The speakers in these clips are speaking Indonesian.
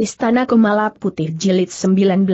Istana Kumala Putih Jilid 19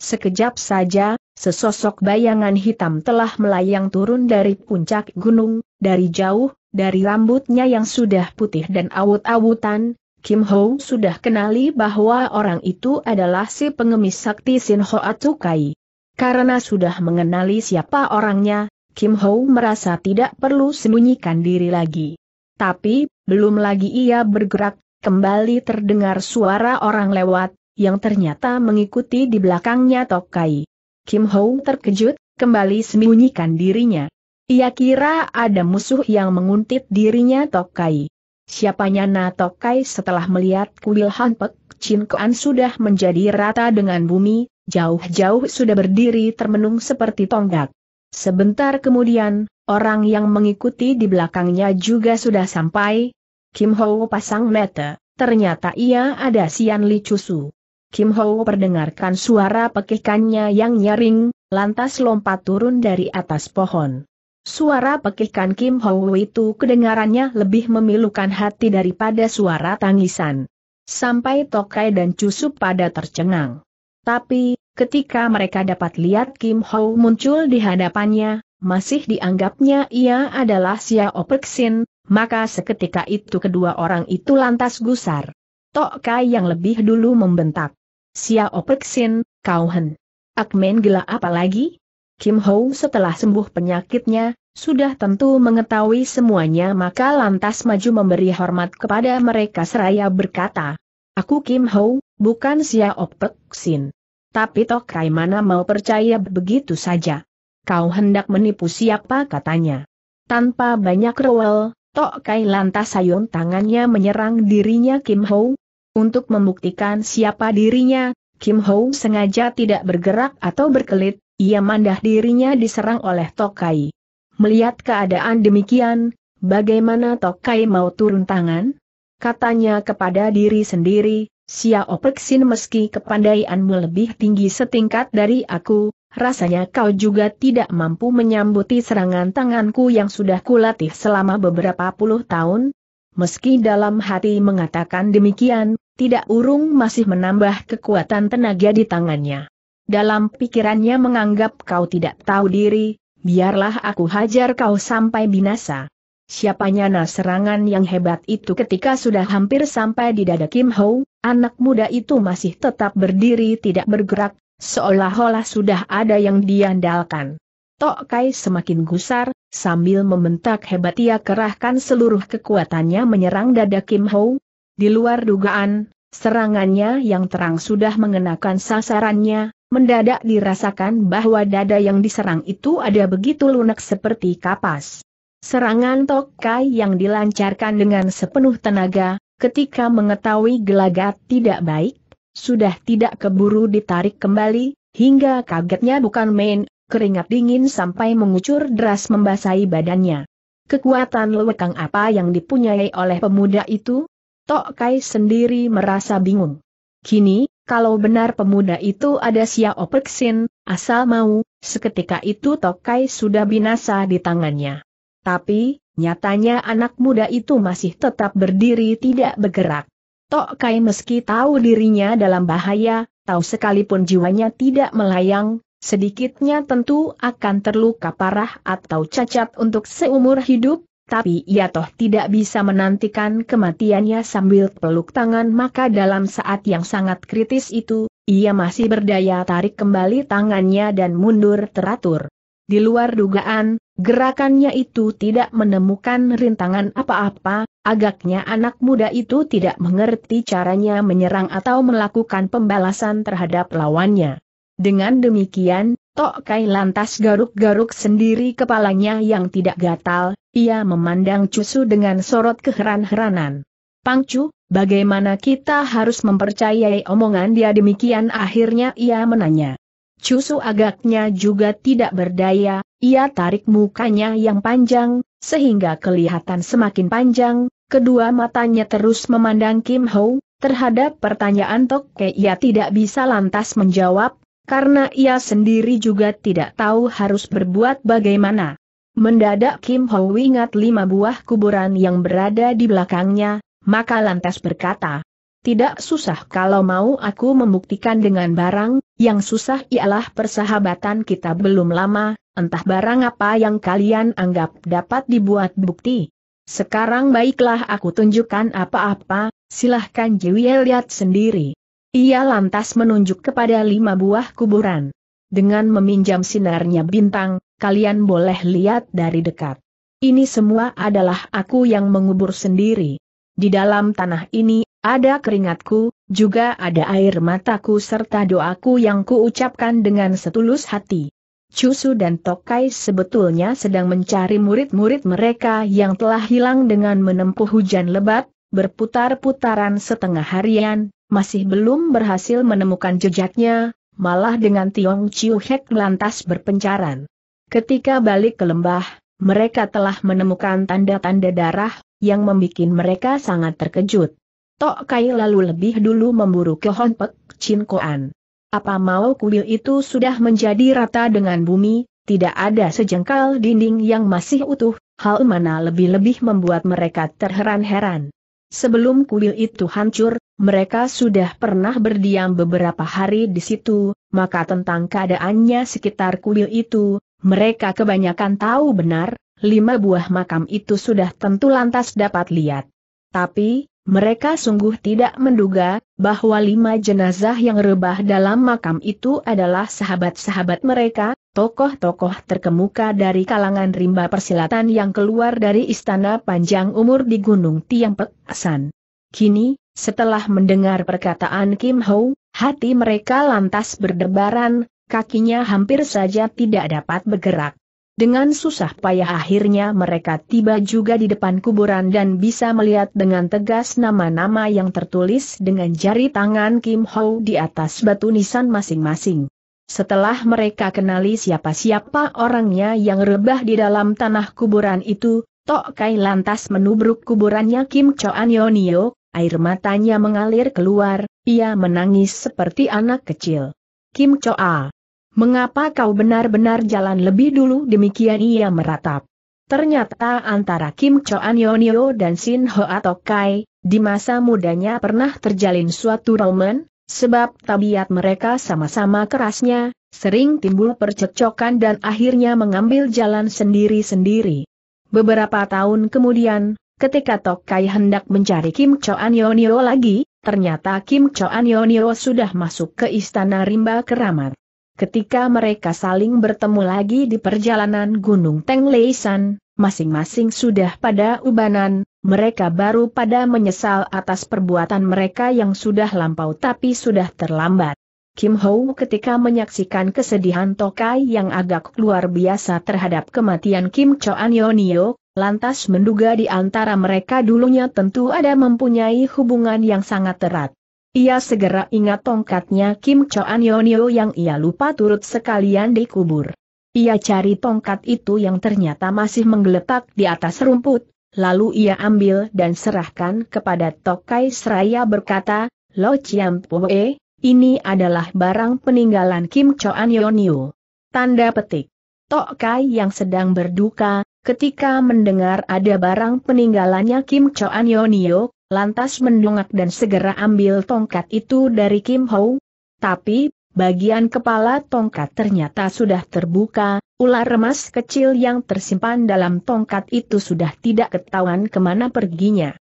Sekejap saja, sesosok bayangan hitam telah melayang turun dari puncak gunung, dari jauh, dari rambutnya yang sudah putih dan awut-awutan, Kim Ho sudah kenali bahwa orang itu adalah si pengemis sakti Sin Ho Atsukai. Karena sudah mengenali siapa orangnya, Kim Ho merasa tidak perlu sembunyikan diri lagi. Tapi, belum lagi ia bergerak, kembali terdengar suara orang lewat, yang ternyata mengikuti di belakangnya Tokai. Kim Ho terkejut, kembali sembunyikan dirinya. Ia kira ada musuh yang menguntit dirinya Tokai. Siapanya Na Tokai setelah melihat kuil Hanpek, Chin Koan sudah menjadi rata dengan bumi, jauh-jauh sudah berdiri termenung seperti tonggak. Sebentar kemudian, orang yang mengikuti di belakangnya juga sudah sampai, Kim Ho pasang mata, ternyata ia ada Sian Li Chusu. Kim Ho perdengarkan suara pekikannya yang nyaring, lantas lompat turun dari atas pohon. Suara pekikan Kim Ho itu kedengarannya lebih memilukan hati daripada suara tangisan. Sampai Tokai dan Chusu pada tercengang. Tapi, ketika mereka dapat lihat Kim Ho muncul di hadapannya, masih dianggapnya ia adalah Xiao Perksin, maka seketika itu kedua orang itu lantas gusar. Tok Kai yang lebih dulu membentak. Sia Opexin, kau hen. Akmen gila apa lagi? Kim Ho setelah sembuh penyakitnya, sudah tentu mengetahui semuanya maka lantas maju memberi hormat kepada mereka seraya berkata. Aku Kim Ho, bukan Sia Opexin. Tapi Tok Kai mana mau percaya begitu saja. Kau hendak menipu siapa katanya. Tanpa banyak rewel, Tok Kai lantas sayung tangannya menyerang dirinya Kim Ho. Untuk membuktikan siapa dirinya, Kim Ho sengaja tidak bergerak atau berkelit, ia mandah dirinya diserang oleh Tok Kai. Melihat keadaan demikian, bagaimana Tok Kai mau turun tangan? Katanya kepada diri sendiri, Xiao Peksin meski kepandaianmu lebih tinggi setingkat dari aku, rasanya kau juga tidak mampu menyambuti serangan tanganku yang sudah kulatih selama beberapa puluh tahun. Meski dalam hati mengatakan demikian, tidak urung masih menambah kekuatan tenaga di tangannya. Dalam pikirannya menganggap kau tidak tahu diri, biarlah aku hajar kau sampai binasa. Siapanya nah serangan yang hebat itu ketika sudah hampir sampai di dada Kim Ho, Anak muda itu masih tetap berdiri tidak bergerak, seolah-olah sudah ada yang diandalkan. Tok Kai semakin gusar, sambil membentak hebat ia kerahkan seluruh kekuatannya menyerang dada Kim Ho. Di luar dugaan, serangannya yang terang sudah mengenakan sasarannya, mendadak dirasakan bahwa dada yang diserang itu ada begitu lunak seperti kapas. Serangan Tok Kai yang dilancarkan dengan sepenuh tenaga, ketika mengetahui gelagat tidak baik, sudah tidak keburu ditarik kembali, hingga kagetnya bukan main, keringat dingin sampai mengucur deras membasahi badannya. Kekuatan lewekang apa yang dipunyai oleh pemuda itu? Tok Kai sendiri merasa bingung. Kini, kalau benar pemuda itu ada Xiao Perksin, asal mau, seketika itu Tokai sudah binasa di tangannya. Tapi, Nyatanya anak muda itu masih tetap berdiri tidak bergerak. Tok Kai meski tahu dirinya dalam bahaya, tahu sekalipun jiwanya tidak melayang, sedikitnya tentu akan terluka parah atau cacat untuk seumur hidup, tapi ia toh tidak bisa menantikan kematiannya sambil peluk tangan maka dalam saat yang sangat kritis itu, ia masih berdaya tarik kembali tangannya dan mundur teratur. Di luar dugaan, gerakannya itu tidak menemukan rintangan apa-apa, agaknya anak muda itu tidak mengerti caranya menyerang atau melakukan pembalasan terhadap lawannya. Dengan demikian, Tok Kai lantas garuk-garuk sendiri kepalanya yang tidak gatal, ia memandang Cusu dengan sorot keheran-heranan. Pangcu, bagaimana kita harus mempercayai omongan dia demikian akhirnya ia menanya. Cusu agaknya juga tidak berdaya, ia tarik mukanya yang panjang, sehingga kelihatan semakin panjang, kedua matanya terus memandang Kim Ho, terhadap pertanyaan Tok Ke ia tidak bisa lantas menjawab, karena ia sendiri juga tidak tahu harus berbuat bagaimana. Mendadak Kim Ho ingat lima buah kuburan yang berada di belakangnya, maka lantas berkata, tidak susah kalau mau aku membuktikan dengan barang, yang susah ialah persahabatan kita belum lama, entah barang apa yang kalian anggap dapat dibuat bukti. Sekarang baiklah aku tunjukkan apa-apa, silahkan Jiwie lihat sendiri. Ia lantas menunjuk kepada lima buah kuburan. Dengan meminjam sinarnya bintang, kalian boleh lihat dari dekat. Ini semua adalah aku yang mengubur sendiri. Di dalam tanah ini ada keringatku, juga ada air mataku serta doaku yang kuucapkan dengan setulus hati. Cusu dan Tokai sebetulnya sedang mencari murid-murid mereka yang telah hilang dengan menempuh hujan lebat, berputar-putaran setengah harian, masih belum berhasil menemukan jejaknya, malah dengan Tiong Chiu Hek lantas berpencaran. Ketika balik ke lembah, mereka telah menemukan tanda-tanda darah, yang membuat mereka sangat terkejut. Tok Kai lalu lebih dulu memburu ke Honpek, Chin Koan. Apa mau kuil itu sudah menjadi rata dengan bumi, tidak ada sejengkal dinding yang masih utuh, hal mana lebih-lebih membuat mereka terheran-heran. Sebelum kuil itu hancur, mereka sudah pernah berdiam beberapa hari di situ, maka tentang keadaannya sekitar kuil itu, mereka kebanyakan tahu benar, lima buah makam itu sudah tentu lantas dapat lihat. Tapi, mereka sungguh tidak menduga, bahwa lima jenazah yang rebah dalam makam itu adalah sahabat-sahabat mereka, tokoh-tokoh terkemuka dari kalangan rimba persilatan yang keluar dari istana panjang umur di Gunung Tiang Peksan. Kini, setelah mendengar perkataan Kim Ho, hati mereka lantas berdebaran, kakinya hampir saja tidak dapat bergerak. Dengan susah payah akhirnya mereka tiba juga di depan kuburan dan bisa melihat dengan tegas nama-nama yang tertulis dengan jari tangan Kim Ho di atas batu nisan masing-masing. Setelah mereka kenali siapa-siapa orangnya yang rebah di dalam tanah kuburan itu, Tok Kai lantas menubruk kuburannya Kim Choan Yonio, air matanya mengalir keluar, ia menangis seperti anak kecil. Kim Choa, Mengapa kau benar-benar jalan lebih dulu demikian ia meratap. Ternyata antara Kim Cho An Yonio dan Sin Ho atau Kai, di masa mudanya pernah terjalin suatu roman, sebab tabiat mereka sama-sama kerasnya, sering timbul percecokan dan akhirnya mengambil jalan sendiri-sendiri. Beberapa tahun kemudian, ketika Tok Kai hendak mencari Kim Cho An Yonio lagi, ternyata Kim Cho An Yonio sudah masuk ke istana Rimba Keramat. Ketika mereka saling bertemu lagi di perjalanan Gunung Tengleisan, masing-masing sudah pada ubanan, mereka baru pada menyesal atas perbuatan mereka yang sudah lampau tapi sudah terlambat. Kim Ho ketika menyaksikan kesedihan Tokai yang agak luar biasa terhadap kematian Kim Choan Yonio, lantas menduga di antara mereka dulunya tentu ada mempunyai hubungan yang sangat erat. Ia segera ingat tongkatnya Kim Choan Yonio yang ia lupa turut sekalian dikubur. Ia cari tongkat itu yang ternyata masih menggeletak di atas rumput, lalu ia ambil dan serahkan kepada Tokai Seraya berkata, Lo Chiam Pue, ini adalah barang peninggalan Kim Choan Yonio. Tanda petik. Tokai yang sedang berduka, ketika mendengar ada barang peninggalannya Kim Choan Yonio, lantas mendongak dan segera ambil tongkat itu dari Kim Ho. Tapi, bagian kepala tongkat ternyata sudah terbuka, ular remas kecil yang tersimpan dalam tongkat itu sudah tidak ketahuan kemana perginya.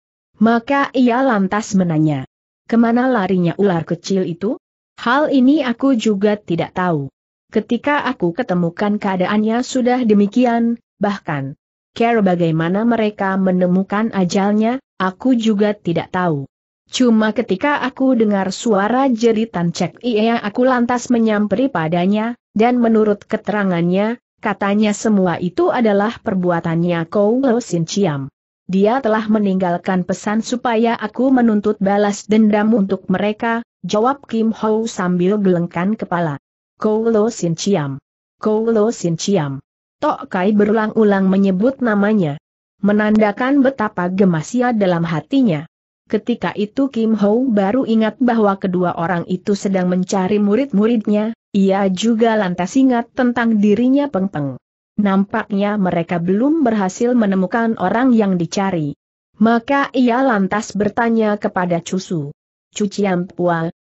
Maka ia lantas menanya, kemana larinya ular kecil itu? Hal ini aku juga tidak tahu. Ketika aku ketemukan keadaannya sudah demikian, bahkan, care bagaimana mereka menemukan ajalnya, Aku juga tidak tahu. Cuma ketika aku dengar suara jeritan Cek iya aku lantas menyamperi padanya, dan menurut keterangannya, katanya semua itu adalah perbuatannya Kou Lo Sin Chiam. Dia telah meninggalkan pesan supaya aku menuntut balas dendam untuk mereka, jawab Kim Ho sambil gelengkan kepala. Kou Lo Sin Chiam. Kou Lo Sin Chiam. Tok Kai berulang-ulang menyebut namanya menandakan betapa gemasnya dalam hatinya. Ketika itu Kim Ho baru ingat bahwa kedua orang itu sedang mencari murid-muridnya, ia juga lantas ingat tentang dirinya Peng Peng. Nampaknya mereka belum berhasil menemukan orang yang dicari. Maka ia lantas bertanya kepada Cusu. Cucian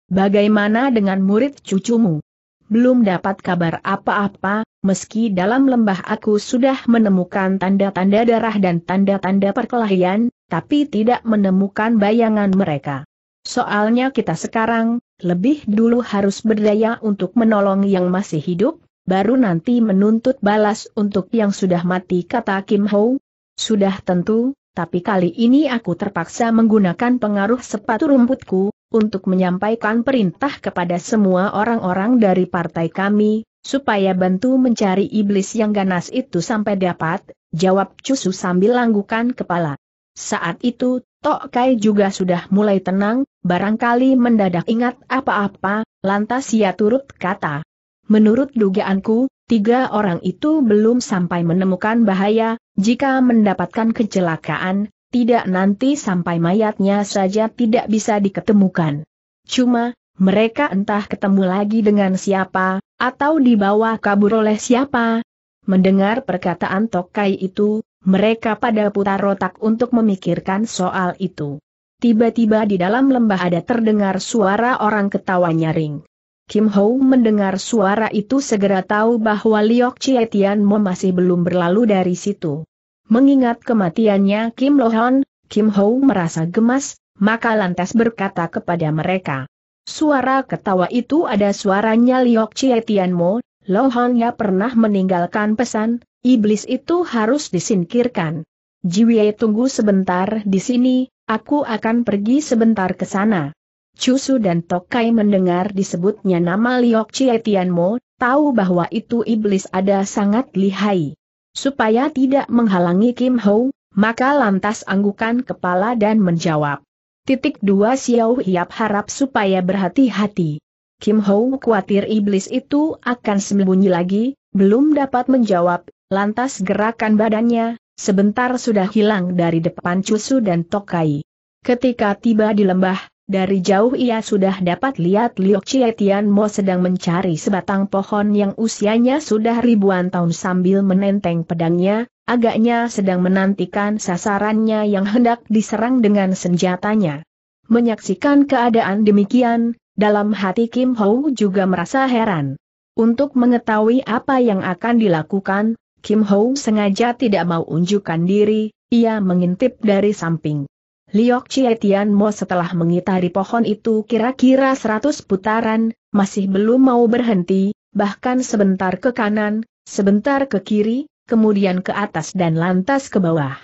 bagaimana dengan murid cucumu? Belum dapat kabar apa-apa, meski dalam lembah aku sudah menemukan tanda-tanda darah dan tanda-tanda perkelahian, tapi tidak menemukan bayangan mereka. Soalnya kita sekarang, lebih dulu harus berdaya untuk menolong yang masih hidup, baru nanti menuntut balas untuk yang sudah mati kata Kim Ho. Sudah tentu, tapi kali ini aku terpaksa menggunakan pengaruh sepatu rumputku, untuk menyampaikan perintah kepada semua orang-orang dari partai kami, supaya bantu mencari iblis yang ganas itu sampai dapat, jawab Cusu sambil langgukan kepala. Saat itu, Tok Kai juga sudah mulai tenang, barangkali mendadak ingat apa-apa, lantas ia turut kata. Menurut dugaanku, tiga orang itu belum sampai menemukan bahaya, jika mendapatkan kecelakaan, tidak nanti sampai mayatnya saja tidak bisa diketemukan. Cuma, mereka entah ketemu lagi dengan siapa, atau dibawa kabur oleh siapa. Mendengar perkataan Tokai itu, mereka pada putar otak untuk memikirkan soal itu. Tiba-tiba di dalam lembah ada terdengar suara orang ketawa nyaring. Kim Ho mendengar suara itu segera tahu bahwa Liok Chietian Mo masih belum berlalu dari situ. Mengingat kematiannya Kim Lohan, Kim Ho merasa gemas, maka lantas berkata kepada mereka. Suara ketawa itu ada suaranya Liok Chie Tian Mo, Lohan ya pernah meninggalkan pesan, iblis itu harus disingkirkan. Jiwie tunggu sebentar di sini, aku akan pergi sebentar ke sana. Cusu dan Tokai mendengar disebutnya nama Liok Chie Tian Mo, tahu bahwa itu iblis ada sangat lihai. Supaya tidak menghalangi Kim Ho, maka lantas anggukan kepala dan menjawab. Titik dua Xiao Hiap harap supaya berhati-hati. Kim Ho khawatir iblis itu akan sembunyi lagi, belum dapat menjawab, lantas gerakan badannya, sebentar sudah hilang dari depan Cusu dan Tokai. Ketika tiba di lembah, dari jauh ia sudah dapat lihat Liu Chietian Mo sedang mencari sebatang pohon yang usianya sudah ribuan tahun sambil menenteng pedangnya, agaknya sedang menantikan sasarannya yang hendak diserang dengan senjatanya. Menyaksikan keadaan demikian, dalam hati Kim Ho juga merasa heran. Untuk mengetahui apa yang akan dilakukan, Kim Ho sengaja tidak mau unjukkan diri, ia mengintip dari samping. Liok Chietian Mo setelah mengitari pohon itu kira-kira seratus putaran, masih belum mau berhenti, bahkan sebentar ke kanan, sebentar ke kiri, kemudian ke atas dan lantas ke bawah.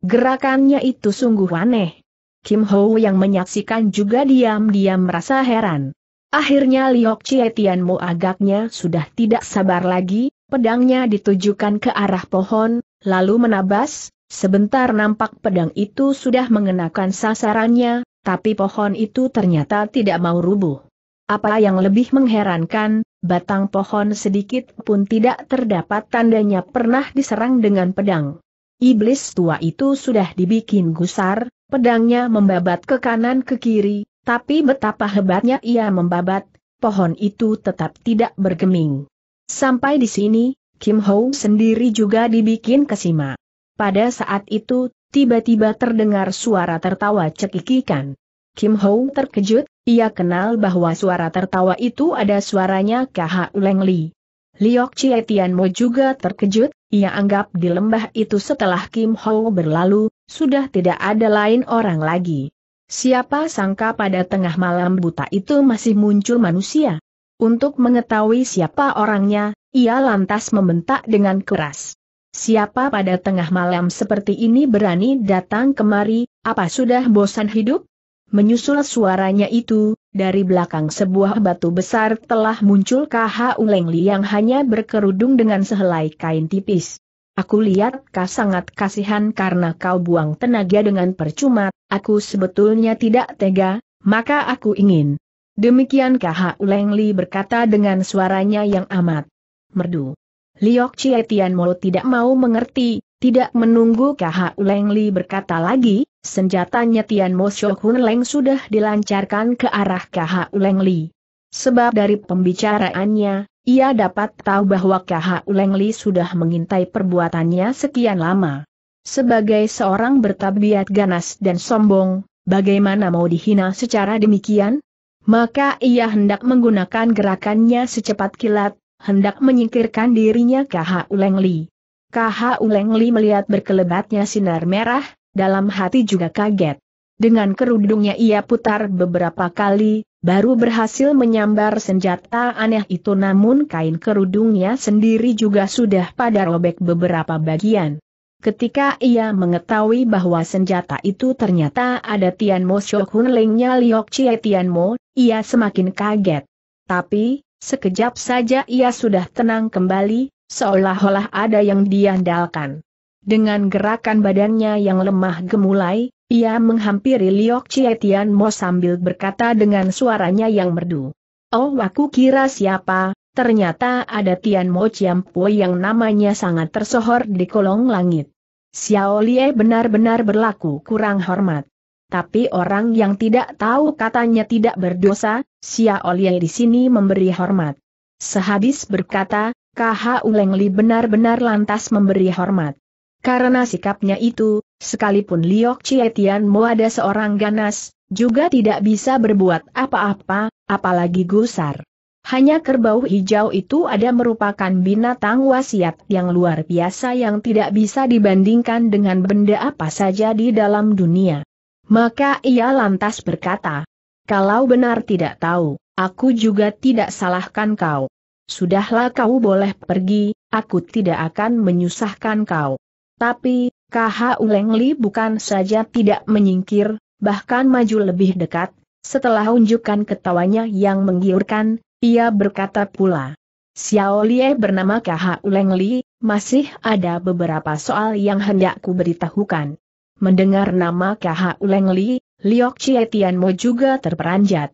Gerakannya itu sungguh aneh. Kim Ho yang menyaksikan juga diam-diam merasa heran. Akhirnya Liok Chietian Mo agaknya sudah tidak sabar lagi, pedangnya ditujukan ke arah pohon, lalu menabas, Sebentar nampak pedang itu sudah mengenakan sasarannya, tapi pohon itu ternyata tidak mau rubuh. Apa yang lebih mengherankan, batang pohon sedikit pun tidak terdapat tandanya pernah diserang dengan pedang. Iblis tua itu sudah dibikin gusar, pedangnya membabat ke kanan ke kiri, tapi betapa hebatnya ia membabat, pohon itu tetap tidak bergeming. Sampai di sini, Kim Ho sendiri juga dibikin kesima. Pada saat itu, tiba-tiba terdengar suara tertawa cekikikan. Kim Ho terkejut, ia kenal bahwa suara tertawa itu ada suaranya KH Uleng Li. Liok Chie Tian Mo juga terkejut, ia anggap di lembah itu setelah Kim Ho berlalu, sudah tidak ada lain orang lagi. Siapa sangka pada tengah malam buta itu masih muncul manusia. Untuk mengetahui siapa orangnya, ia lantas membentak dengan keras. Siapa pada tengah malam seperti ini berani datang kemari, apa sudah bosan hidup? Menyusul suaranya itu, dari belakang sebuah batu besar telah muncul KH Ulengli yang hanya berkerudung dengan sehelai kain tipis. Aku lihat kau sangat kasihan karena kau buang tenaga dengan percuma, aku sebetulnya tidak tega, maka aku ingin. Demikian KH Ulengli berkata dengan suaranya yang amat merdu. Liok Chie Mo tidak mau mengerti, tidak menunggu KH Leng Li berkata lagi, senjatanya Tian Mo Shohun Leng sudah dilancarkan ke arah KH Leng Li. Sebab dari pembicaraannya, ia dapat tahu bahwa KH Leng Li sudah mengintai perbuatannya sekian lama. Sebagai seorang bertabiat ganas dan sombong, bagaimana mau dihina secara demikian? Maka ia hendak menggunakan gerakannya secepat kilat, hendak menyingkirkan dirinya KH Uleng Li. KH Uleng Li melihat berkelebatnya sinar merah, dalam hati juga kaget. Dengan kerudungnya ia putar beberapa kali, baru berhasil menyambar senjata aneh itu namun kain kerudungnya sendiri juga sudah pada robek beberapa bagian. Ketika ia mengetahui bahwa senjata itu ternyata ada Tianmo Shokun Lengnya Liok Chie Tianmo, ia semakin kaget. Tapi, Sekejap saja ia sudah tenang kembali, seolah-olah ada yang diandalkan. Dengan gerakan badannya yang lemah gemulai, ia menghampiri Liok Cietian Mo sambil berkata dengan suaranya yang merdu. Oh aku kira siapa, ternyata ada Tian Mo Chiampo yang namanya sangat tersohor di kolong langit. Xiao Lie benar-benar berlaku kurang hormat. Tapi orang yang tidak tahu katanya tidak berdosa, Sia Olie di sini memberi hormat. Sehabis berkata, KH Uleng Li benar-benar lantas memberi hormat. Karena sikapnya itu, sekalipun Liok Tian Mo ada seorang ganas, juga tidak bisa berbuat apa-apa, apalagi gusar. Hanya kerbau hijau itu ada merupakan binatang wasiat yang luar biasa yang tidak bisa dibandingkan dengan benda apa saja di dalam dunia. Maka ia lantas berkata, kalau benar tidak tahu, aku juga tidak salahkan kau. Sudahlah kau boleh pergi, aku tidak akan menyusahkan kau. Tapi, KH Ulengli bukan saja tidak menyingkir, bahkan maju lebih dekat, setelah unjukkan ketawanya yang menggiurkan, ia berkata pula. Xiao Lie bernama KH Ulengli, masih ada beberapa soal yang hendak ku beritahukan. Mendengar nama KH Uleng Li, Liok Chie Tianmo juga terperanjat.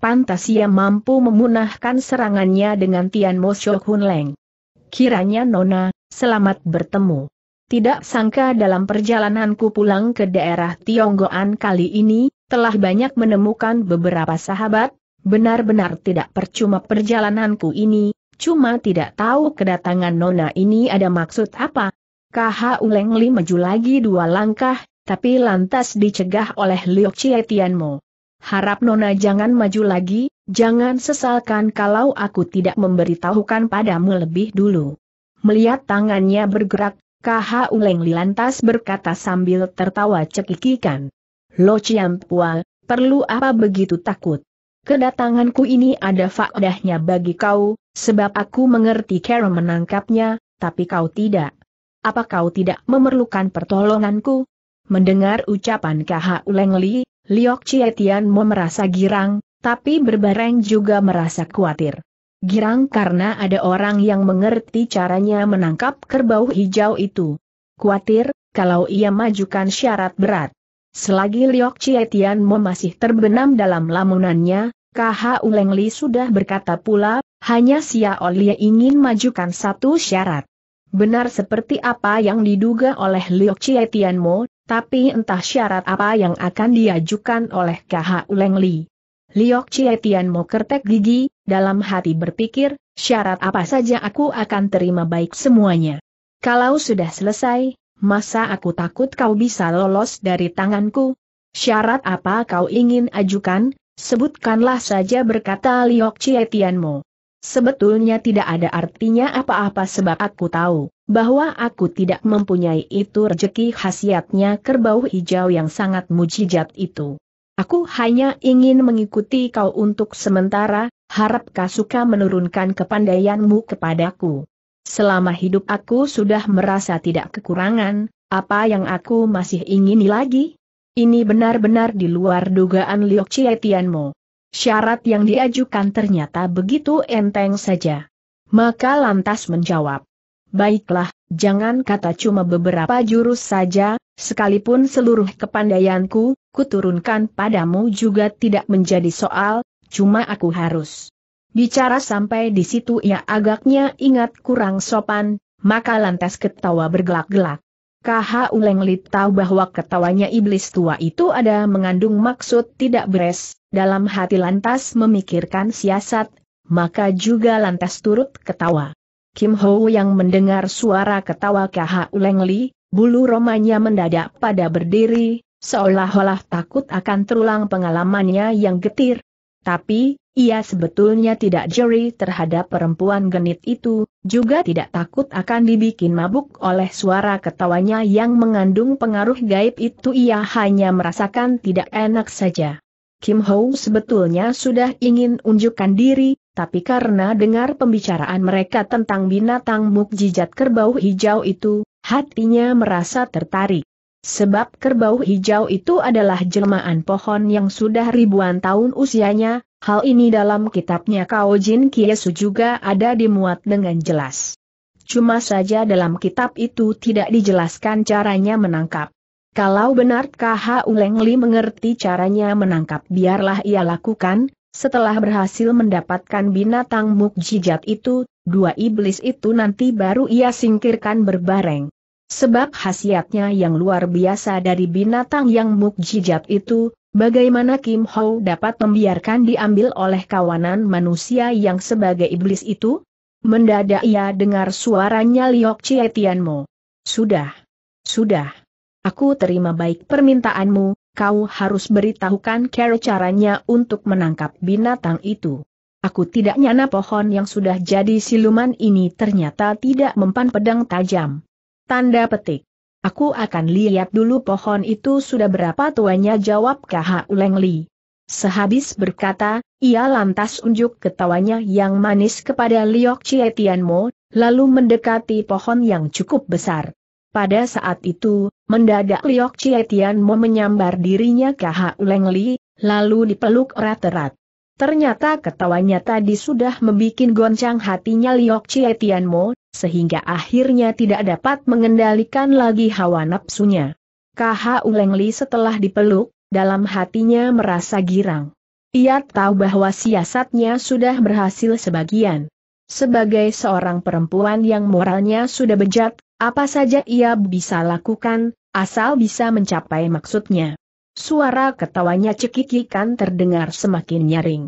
Pantas ia mampu memunahkan serangannya dengan Tianmo Shok Hun Leng. Kiranya Nona, selamat bertemu. Tidak sangka dalam perjalananku pulang ke daerah Tionggoan kali ini, telah banyak menemukan beberapa sahabat, benar-benar tidak percuma perjalananku ini, cuma tidak tahu kedatangan Nona ini ada maksud apa. KH Uleng maju lagi dua langkah, tapi lantas dicegah oleh Liu Chietianmo. Harap Nona jangan maju lagi, jangan sesalkan kalau aku tidak memberitahukan padamu lebih dulu. Melihat tangannya bergerak, KH Uleng lantas berkata sambil tertawa cekikikan. Lo Chiampua, perlu apa begitu takut? Kedatanganku ini ada faedahnya bagi kau, sebab aku mengerti cara menangkapnya, tapi kau tidak. Apa kau tidak memerlukan pertolonganku? Mendengar ucapan KH Uleng Li, Liok Tian Mo merasa girang, tapi berbareng juga merasa khawatir. Girang karena ada orang yang mengerti caranya menangkap kerbau hijau itu. Khawatir, kalau ia majukan syarat berat. Selagi Liok Tian Mo masih terbenam dalam lamunannya, KH Uleng Li sudah berkata pula, hanya Sia Olie ingin majukan satu syarat. Benar seperti apa yang diduga oleh Liok Tian Mo, tapi entah syarat apa yang akan diajukan oleh KH Uleng Li. Liok Chietian mau kertek gigi, dalam hati berpikir, syarat apa saja aku akan terima baik semuanya. Kalau sudah selesai, masa aku takut kau bisa lolos dari tanganku? Syarat apa kau ingin ajukan? Sebutkanlah saja berkata Liok Chietian Mo. Sebetulnya tidak ada artinya apa-apa sebab aku tahu bahwa aku tidak mempunyai itu rejeki khasiatnya kerbau hijau yang sangat mujizat itu. Aku hanya ingin mengikuti kau untuk sementara, harap kau suka menurunkan kepandaianmu kepadaku. Selama hidup aku sudah merasa tidak kekurangan, apa yang aku masih ingini lagi? Ini benar-benar di luar dugaan Liok Chietianmu. Syarat yang diajukan ternyata begitu enteng saja. Maka lantas menjawab. Baiklah, jangan kata cuma beberapa jurus saja, sekalipun seluruh kepandaianku, kuturunkan padamu juga tidak menjadi soal, cuma aku harus. Bicara sampai di situ ia ya, agaknya ingat kurang sopan, maka lantas ketawa bergelak-gelak. KH Uleng tahu bahwa ketawanya iblis tua itu ada mengandung maksud tidak beres, dalam hati lantas memikirkan siasat, maka juga lantas turut ketawa. Kim Ho yang mendengar suara ketawa KH Uleng Li, bulu romanya mendadak pada berdiri, seolah-olah takut akan terulang pengalamannya yang getir. Tapi, ia sebetulnya tidak jeri terhadap perempuan genit itu, juga tidak takut akan dibikin mabuk oleh suara ketawanya yang mengandung pengaruh gaib itu ia hanya merasakan tidak enak saja. Kim Ho sebetulnya sudah ingin unjukkan diri, tapi karena dengar pembicaraan mereka tentang binatang mukjizat kerbau hijau itu, hatinya merasa tertarik. Sebab kerbau hijau itu adalah jelmaan pohon yang sudah ribuan tahun usianya, Hal ini dalam kitabnya Kao Jin Kiesu juga ada dimuat dengan jelas. Cuma saja dalam kitab itu tidak dijelaskan caranya menangkap. Kalau benar KH Uleng mengerti caranya menangkap biarlah ia lakukan, setelah berhasil mendapatkan binatang mukjizat itu, dua iblis itu nanti baru ia singkirkan berbareng. Sebab khasiatnya yang luar biasa dari binatang yang mukjizat itu, Bagaimana Kim Ho dapat membiarkan diambil oleh kawanan manusia yang sebagai iblis itu? Mendadak ia dengar suaranya Liok Chie Tianmo. Sudah. Sudah. Aku terima baik permintaanmu, kau harus beritahukan cara caranya untuk menangkap binatang itu. Aku tidak nyana pohon yang sudah jadi siluman ini ternyata tidak mempan pedang tajam. Tanda petik. Aku akan lihat dulu pohon itu sudah berapa tuanya jawab KH Uleng Li. Sehabis berkata, ia lantas unjuk ketawanya yang manis kepada Liok Chie Mo, lalu mendekati pohon yang cukup besar. Pada saat itu, mendadak Liok Chie Mo menyambar dirinya KH Uleng Li, lalu dipeluk erat-erat. Ternyata ketawanya tadi sudah membuat goncang hatinya Liok Chie Tianmo, sehingga akhirnya tidak dapat mengendalikan lagi hawa nafsunya. Kha Uleng Li setelah dipeluk, dalam hatinya merasa girang. Ia tahu bahwa siasatnya sudah berhasil sebagian. Sebagai seorang perempuan yang moralnya sudah bejat, apa saja ia bisa lakukan, asal bisa mencapai maksudnya. Suara ketawanya cekikikan terdengar semakin nyaring.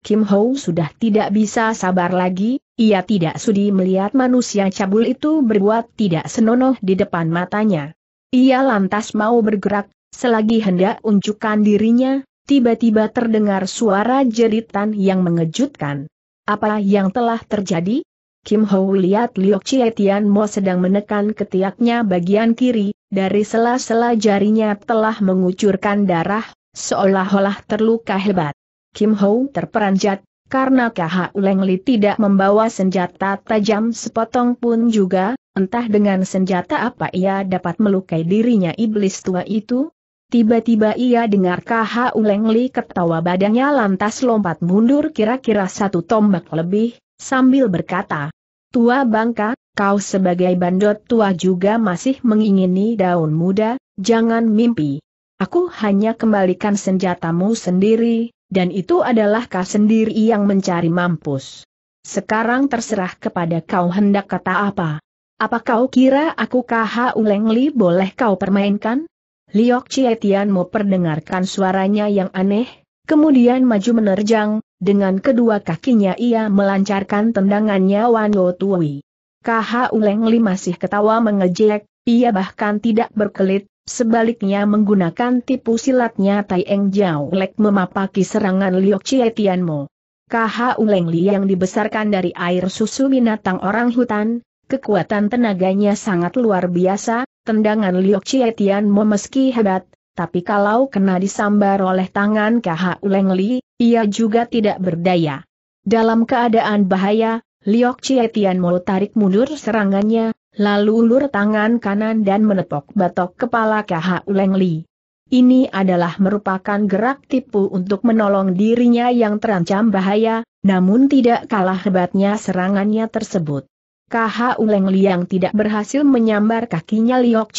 Kim Ho sudah tidak bisa sabar lagi, ia tidak sudi melihat manusia cabul itu berbuat tidak senonoh di depan matanya. Ia lantas mau bergerak, selagi hendak unjukkan dirinya, tiba-tiba terdengar suara jeritan yang mengejutkan. Apa yang telah terjadi? Kim Ho lihat Liok Chietian Tian Mo sedang menekan ketiaknya bagian kiri, dari sela-sela jarinya telah mengucurkan darah, seolah-olah terluka hebat. Kim Ho terperanjat, karena KH Leng Li tidak membawa senjata tajam sepotong pun juga, entah dengan senjata apa ia dapat melukai dirinya iblis tua itu. Tiba-tiba ia dengar KH Leng Li ketawa badannya lantas lompat mundur kira-kira satu tombak lebih, sambil berkata, Tua bangka, kau sebagai bandot tua juga masih mengingini daun muda, jangan mimpi. Aku hanya kembalikan senjatamu sendiri, dan itu adalah kau sendiri yang mencari mampus. Sekarang terserah kepada kau hendak kata apa. Apa kau kira aku KH ulengli boleh kau permainkan? Liok Cietian mau perdengarkan suaranya yang aneh, kemudian maju menerjang, dengan kedua kakinya ia melancarkan tendangannya Wan Tui. KH Uleng masih ketawa mengejek, ia bahkan tidak berkelit, sebaliknya menggunakan tipu silatnya Tai Eng Jiao Lek memapaki serangan Liu Chie Tianmo. KH Uleng yang dibesarkan dari air susu binatang orang hutan, kekuatan tenaganya sangat luar biasa, tendangan Liu Chie meski hebat, tapi kalau kena disambar oleh tangan KH Uleng ia juga tidak berdaya. Dalam keadaan bahaya, Liok Chie Tian Mo tarik mundur serangannya, lalu ulur tangan kanan dan menepok batok kepala KH Uleng Li. Ini adalah merupakan gerak tipu untuk menolong dirinya yang terancam bahaya, namun tidak kalah hebatnya serangannya tersebut. KH Uleng yang tidak berhasil menyambar kakinya Liok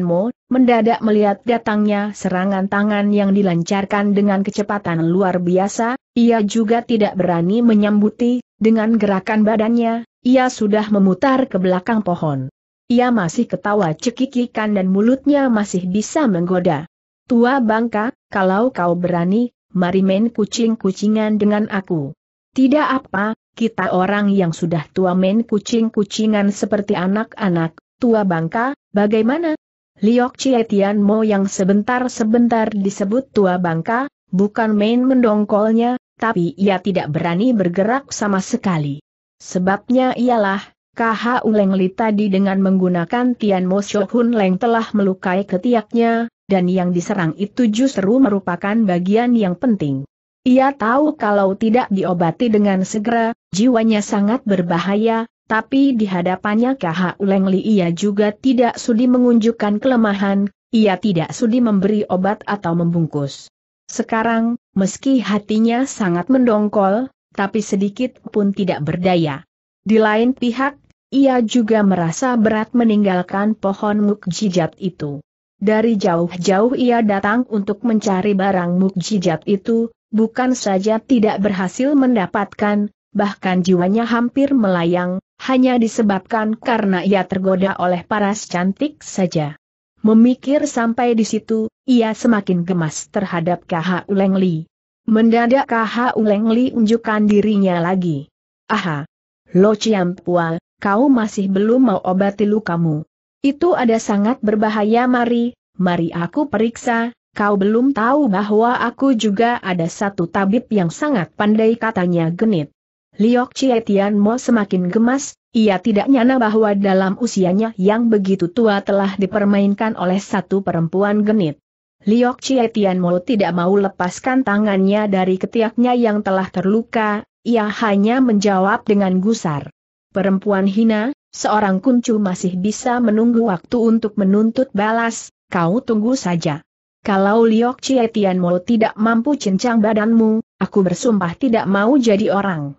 Mo, mendadak melihat datangnya serangan tangan yang dilancarkan dengan kecepatan luar biasa, ia juga tidak berani menyambuti, dengan gerakan badannya, ia sudah memutar ke belakang pohon. Ia masih ketawa cekikikan dan mulutnya masih bisa menggoda. Tua bangka, kalau kau berani, mari main kucing-kucingan dengan aku. Tidak apa, kita orang yang sudah tua main kucing-kucingan seperti anak-anak, tua bangka, bagaimana? Liok Chietian Mo yang sebentar-sebentar disebut tua bangka, bukan main mendongkolnya, tapi ia tidak berani bergerak sama sekali. Sebabnya ialah, KH Uleng Li tadi dengan menggunakan Tian Mo Hun Leng telah melukai ketiaknya, dan yang diserang itu justru merupakan bagian yang penting. Ia tahu kalau tidak diobati dengan segera, jiwanya sangat berbahaya, tapi di hadapannya KH Uleng Li ia juga tidak sudi mengunjukkan kelemahan, ia tidak sudi memberi obat atau membungkus. Sekarang, meski hatinya sangat mendongkol, tapi sedikit pun tidak berdaya. Di lain pihak, ia juga merasa berat meninggalkan pohon mukjizat itu. Dari jauh-jauh ia datang untuk mencari barang mukjizat itu, bukan saja tidak berhasil mendapatkan, bahkan jiwanya hampir melayang, hanya disebabkan karena ia tergoda oleh paras cantik saja. Memikir sampai di situ, ia semakin gemas terhadap KH Uleng Li. Mendadak KH Uleng Li unjukkan dirinya lagi. Aha! Lo Ciampua, kau masih belum mau obati lukamu. Itu ada sangat berbahaya mari, mari aku periksa, kau belum tahu bahwa aku juga ada satu tabib yang sangat pandai katanya genit. Liok Chie Tian Mo semakin gemas, ia tidak nyana bahwa dalam usianya yang begitu tua telah dipermainkan oleh satu perempuan genit. Liok Chie Tian Mo tidak mau lepaskan tangannya dari ketiaknya yang telah terluka, ia hanya menjawab dengan gusar. Perempuan hina, seorang kuncu masih bisa menunggu waktu untuk menuntut balas, kau tunggu saja. Kalau Liok Chie Tian Mo tidak mampu cincang badanmu, aku bersumpah tidak mau jadi orang.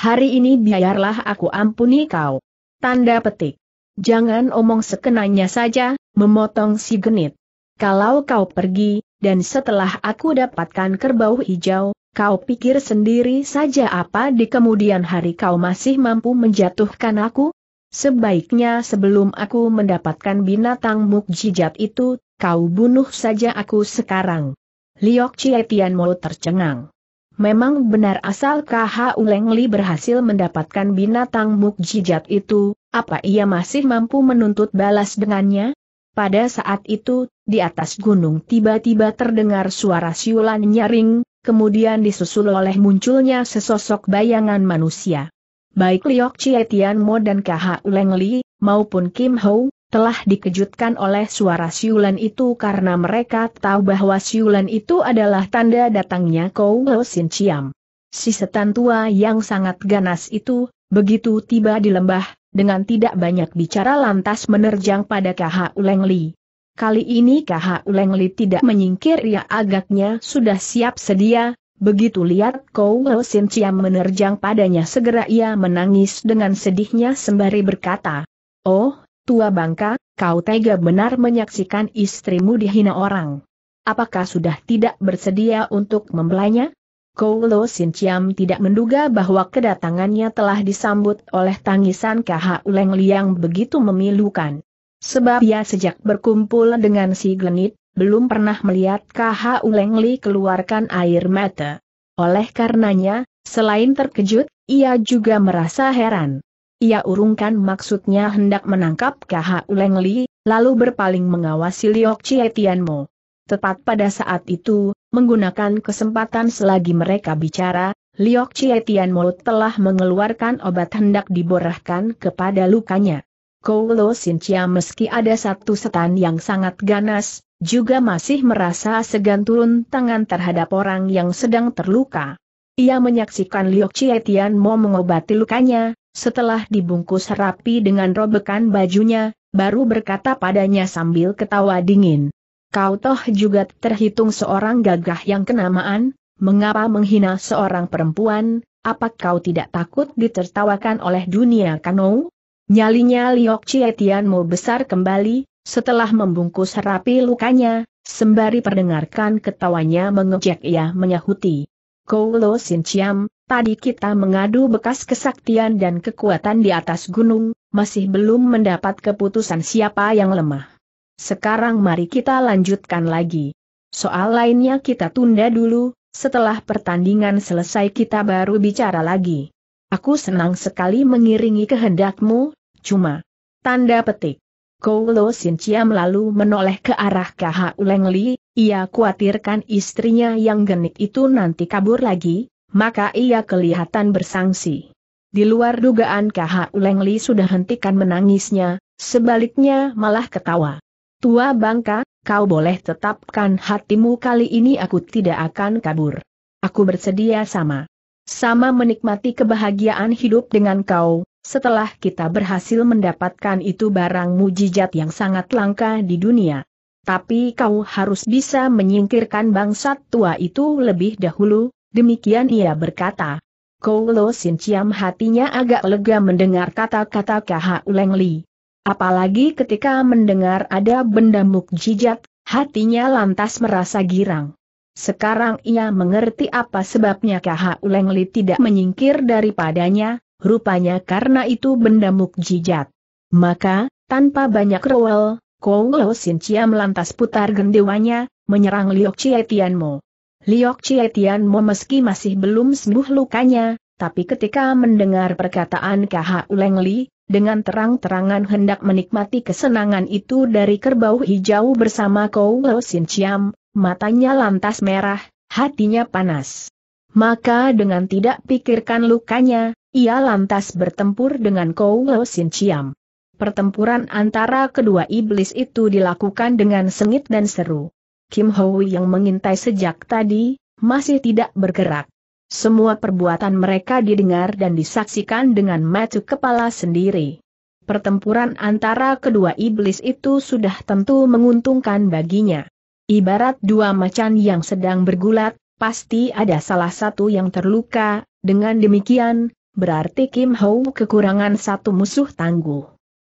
Hari ini biarlah aku ampuni kau. Tanda petik. Jangan omong sekenanya saja, memotong si genit. Kalau kau pergi, dan setelah aku dapatkan kerbau hijau, kau pikir sendiri saja apa di kemudian hari kau masih mampu menjatuhkan aku? Sebaiknya sebelum aku mendapatkan binatang mukjizat itu, kau bunuh saja aku sekarang. Liok Chietian mau tercengang. Memang benar asal KH Ulengli berhasil mendapatkan binatang mukjizat itu, apa ia masih mampu menuntut balas dengannya? Pada saat itu, di atas gunung tiba-tiba terdengar suara siulan nyaring, kemudian disusul oleh munculnya sesosok bayangan manusia. Baik Liok Chietian Mo dan KH Ulengli, maupun Kim Ho, telah dikejutkan oleh suara siulan itu karena mereka tahu bahwa siulan itu adalah tanda datangnya Kou Lo Sin Chiam. Si setan tua yang sangat ganas itu, begitu tiba di lembah, dengan tidak banyak bicara lantas menerjang pada KH Uleng Li. Kali ini KH Uleng Li tidak menyingkir ia agaknya sudah siap sedia, Begitu lihat Kou Lo Sin Chiam menerjang padanya segera ia menangis dengan sedihnya sembari berkata, Oh, tua bangka, kau tega benar menyaksikan istrimu dihina orang. Apakah sudah tidak bersedia untuk membelanya? Koulo Sintiam tidak menduga bahwa kedatangannya telah disambut oleh tangisan KH Leng Liang begitu memilukan. Sebab ia sejak berkumpul dengan si Glenit, belum pernah melihat KH Leng Li keluarkan air mata. Oleh karenanya, selain terkejut, ia juga merasa heran. Ia urungkan maksudnya hendak menangkap KH Uleng Li, lalu berpaling mengawasi Liok Chie Mo. Tepat pada saat itu, menggunakan kesempatan selagi mereka bicara, Liok Chie Mo telah mengeluarkan obat hendak diborahkan kepada lukanya. sin Chia meski ada satu setan yang sangat ganas, juga masih merasa segan turun tangan terhadap orang yang sedang terluka. Ia menyaksikan Liok Chie Tian Mo mengobati lukanya, setelah dibungkus rapi dengan robekan bajunya, baru berkata padanya sambil ketawa dingin. Kau toh juga terhitung seorang gagah yang kenamaan, mengapa menghina seorang perempuan, apa kau tidak takut ditertawakan oleh dunia Kanou?" Nyalinya Liok Chietian mau besar kembali, setelah membungkus rapi lukanya, sembari perdengarkan ketawanya mengejek ia menyahuti. Koulo Chiam, tadi kita mengadu bekas kesaktian dan kekuatan di atas gunung, masih belum mendapat keputusan siapa yang lemah. Sekarang mari kita lanjutkan lagi. Soal lainnya kita tunda dulu, setelah pertandingan selesai kita baru bicara lagi. Aku senang sekali mengiringi kehendakmu, cuma. Tanda petik. Koulo Chiam lalu menoleh ke arah KH Uleng Li, ia khawatirkan istrinya yang genit itu nanti kabur lagi, maka ia kelihatan bersangsi. Di luar dugaan KH Ulengli sudah hentikan menangisnya, sebaliknya malah ketawa. Tua bangka, kau boleh tetapkan hatimu kali ini aku tidak akan kabur. Aku bersedia sama. Sama menikmati kebahagiaan hidup dengan kau, setelah kita berhasil mendapatkan itu barang mujizat yang sangat langka di dunia. Tapi kau harus bisa menyingkirkan bangsat tua itu lebih dahulu, demikian ia berkata. Kolo Sin hatinya agak lega mendengar kata-kata KH Uleng Li. Apalagi ketika mendengar ada benda mukjizat, hatinya lantas merasa girang. Sekarang ia mengerti apa sebabnya KH Uleng Li tidak menyingkir daripadanya, rupanya karena itu benda mukjizat. Maka, tanpa banyak rewel, Kou Lo Sin Chia melantas putar gendewanya, menyerang Liok Chie Mo. Liok Chie Mo meski masih belum sembuh lukanya, tapi ketika mendengar perkataan KH Uleng Li, dengan terang-terangan hendak menikmati kesenangan itu dari kerbau hijau bersama Kou Lo Sin Chiam, matanya lantas merah, hatinya panas. Maka dengan tidak pikirkan lukanya, ia lantas bertempur dengan Kou Lo Sin Chiam. Pertempuran antara kedua iblis itu dilakukan dengan sengit dan seru. Kim Ho yang mengintai sejak tadi, masih tidak bergerak. Semua perbuatan mereka didengar dan disaksikan dengan mata kepala sendiri. Pertempuran antara kedua iblis itu sudah tentu menguntungkan baginya. Ibarat dua macan yang sedang bergulat, pasti ada salah satu yang terluka, dengan demikian, berarti Kim Ho kekurangan satu musuh tangguh.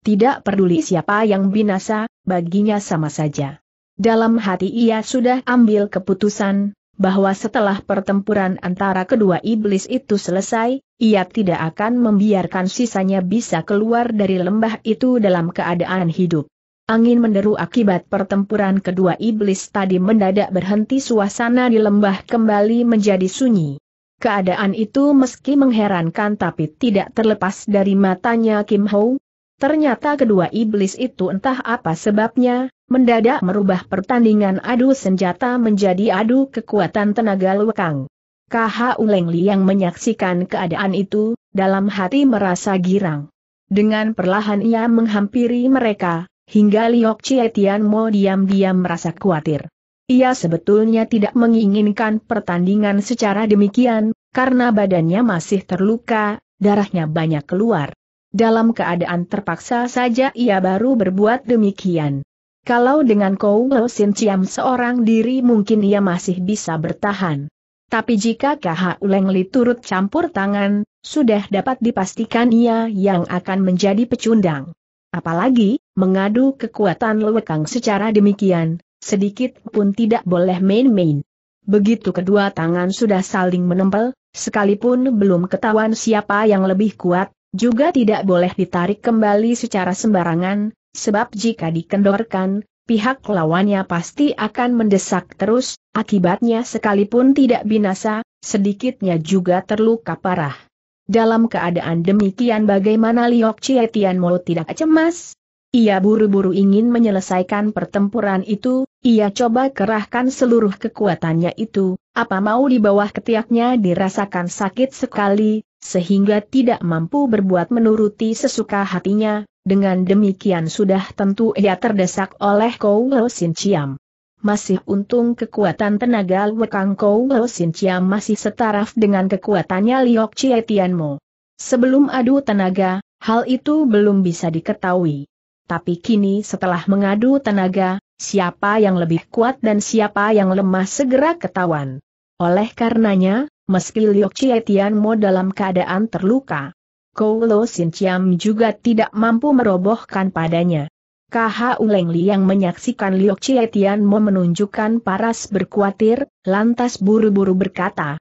Tidak peduli siapa yang binasa, baginya sama saja. Dalam hati ia sudah ambil keputusan, bahwa setelah pertempuran antara kedua iblis itu selesai, ia tidak akan membiarkan sisanya bisa keluar dari lembah itu dalam keadaan hidup. Angin menderu akibat pertempuran kedua iblis tadi mendadak berhenti suasana di lembah kembali menjadi sunyi. Keadaan itu meski mengherankan tapi tidak terlepas dari matanya Kim Ho, Ternyata kedua iblis itu entah apa sebabnya, mendadak merubah pertandingan adu senjata menjadi adu kekuatan tenaga lekang. KH Uleng yang menyaksikan keadaan itu, dalam hati merasa girang. Dengan perlahan ia menghampiri mereka, hingga Liok Chie Mo diam-diam merasa khawatir. Ia sebetulnya tidak menginginkan pertandingan secara demikian, karena badannya masih terluka, darahnya banyak keluar. Dalam keadaan terpaksa saja ia baru berbuat demikian. Kalau dengan Kou Lo Sin Ciam seorang diri mungkin ia masih bisa bertahan. Tapi jika KH Ulengli turut campur tangan, sudah dapat dipastikan ia yang akan menjadi pecundang. Apalagi, mengadu kekuatan Lewekang secara demikian, sedikit pun tidak boleh main-main. Begitu kedua tangan sudah saling menempel, sekalipun belum ketahuan siapa yang lebih kuat, juga tidak boleh ditarik kembali secara sembarangan, sebab jika dikendorkan, pihak lawannya pasti akan mendesak terus, akibatnya sekalipun tidak binasa, sedikitnya juga terluka parah. Dalam keadaan demikian bagaimana Liok Chie Tianmo tidak cemas? Ia buru-buru ingin menyelesaikan pertempuran itu, ia coba kerahkan seluruh kekuatannya itu, apa mau di bawah ketiaknya dirasakan sakit sekali, sehingga tidak mampu berbuat menuruti sesuka hatinya, dengan demikian sudah tentu ia terdesak oleh Kou Lo Sin Chiam. Masih untung kekuatan tenaga Wekang Kou Lo Sin Chiam masih setaraf dengan kekuatannya Liok Chie Mo. Sebelum adu tenaga, hal itu belum bisa diketahui. Tapi kini setelah mengadu tenaga, siapa yang lebih kuat dan siapa yang lemah segera ketahuan. Oleh karenanya, meski Liu Chie Mo dalam keadaan terluka. Lo Sin Chiam juga tidak mampu merobohkan padanya. KH Uleng Li yang menyaksikan Liu Chie Mo menunjukkan paras berkuatir, lantas buru-buru berkata,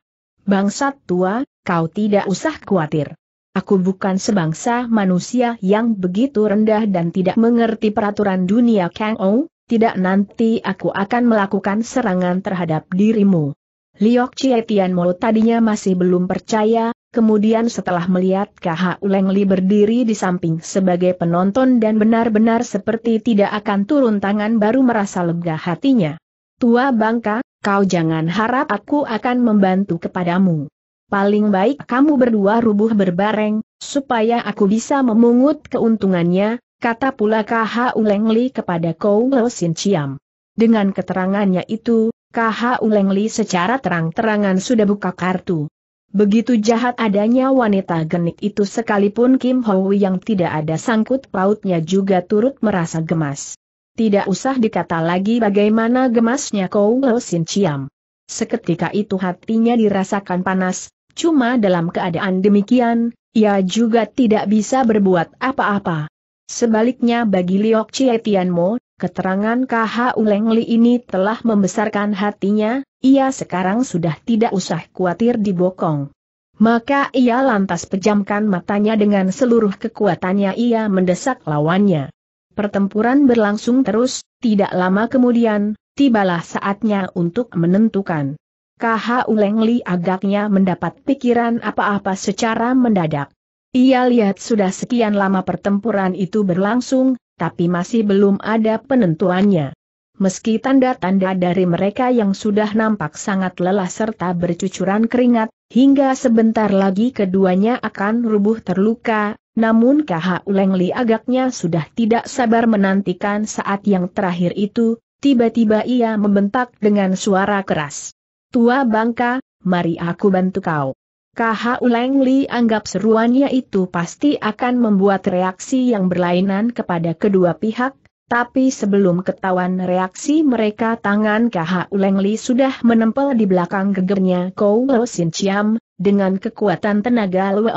Bangsat tua, kau tidak usah khawatir. Aku bukan sebangsa manusia yang begitu rendah dan tidak mengerti peraturan dunia Kang Ou, tidak nanti aku akan melakukan serangan terhadap dirimu. Liok Chie Mo tadinya masih belum percaya, kemudian setelah melihat KH Uleng Li berdiri di samping sebagai penonton dan benar-benar seperti tidak akan turun tangan baru merasa lega hatinya. Tua bangka, kau jangan harap aku akan membantu kepadamu. Paling baik kamu berdua rubuh berbareng, supaya aku bisa memungut keuntungannya, kata pula KH Uleng Li kepada Kou Lo Sin Chiam. Dengan keterangannya itu, KH Ulengli secara terang-terangan sudah buka kartu. Begitu jahat adanya wanita genik itu sekalipun Kim Hoi yang tidak ada sangkut pautnya juga turut merasa gemas. Tidak usah dikata lagi bagaimana gemasnya Kou Lo Sin Chiam. Seketika itu hatinya dirasakan panas, cuma dalam keadaan demikian, ia juga tidak bisa berbuat apa-apa. Sebaliknya bagi Liok Chie Mo. Keterangan KH Uleng Li ini telah membesarkan hatinya, ia sekarang sudah tidak usah khawatir dibokong. Maka ia lantas pejamkan matanya dengan seluruh kekuatannya ia mendesak lawannya. Pertempuran berlangsung terus, tidak lama kemudian, tibalah saatnya untuk menentukan. KH Uleng Li agaknya mendapat pikiran apa-apa secara mendadak. Ia lihat sudah sekian lama pertempuran itu berlangsung, tapi masih belum ada penentuannya. Meski tanda-tanda dari mereka yang sudah nampak sangat lelah serta bercucuran keringat, hingga sebentar lagi keduanya akan rubuh terluka, namun KH Ulengli agaknya sudah tidak sabar menantikan saat yang terakhir itu, tiba-tiba ia membentak dengan suara keras. Tua bangka, mari aku bantu kau. KH Uleng Li anggap seruannya itu pasti akan membuat reaksi yang berlainan kepada kedua pihak, tapi sebelum ketahuan reaksi mereka tangan KH Uleng Li sudah menempel di belakang gegernya Kou Lo Sin Chiam, dengan kekuatan tenaga Lue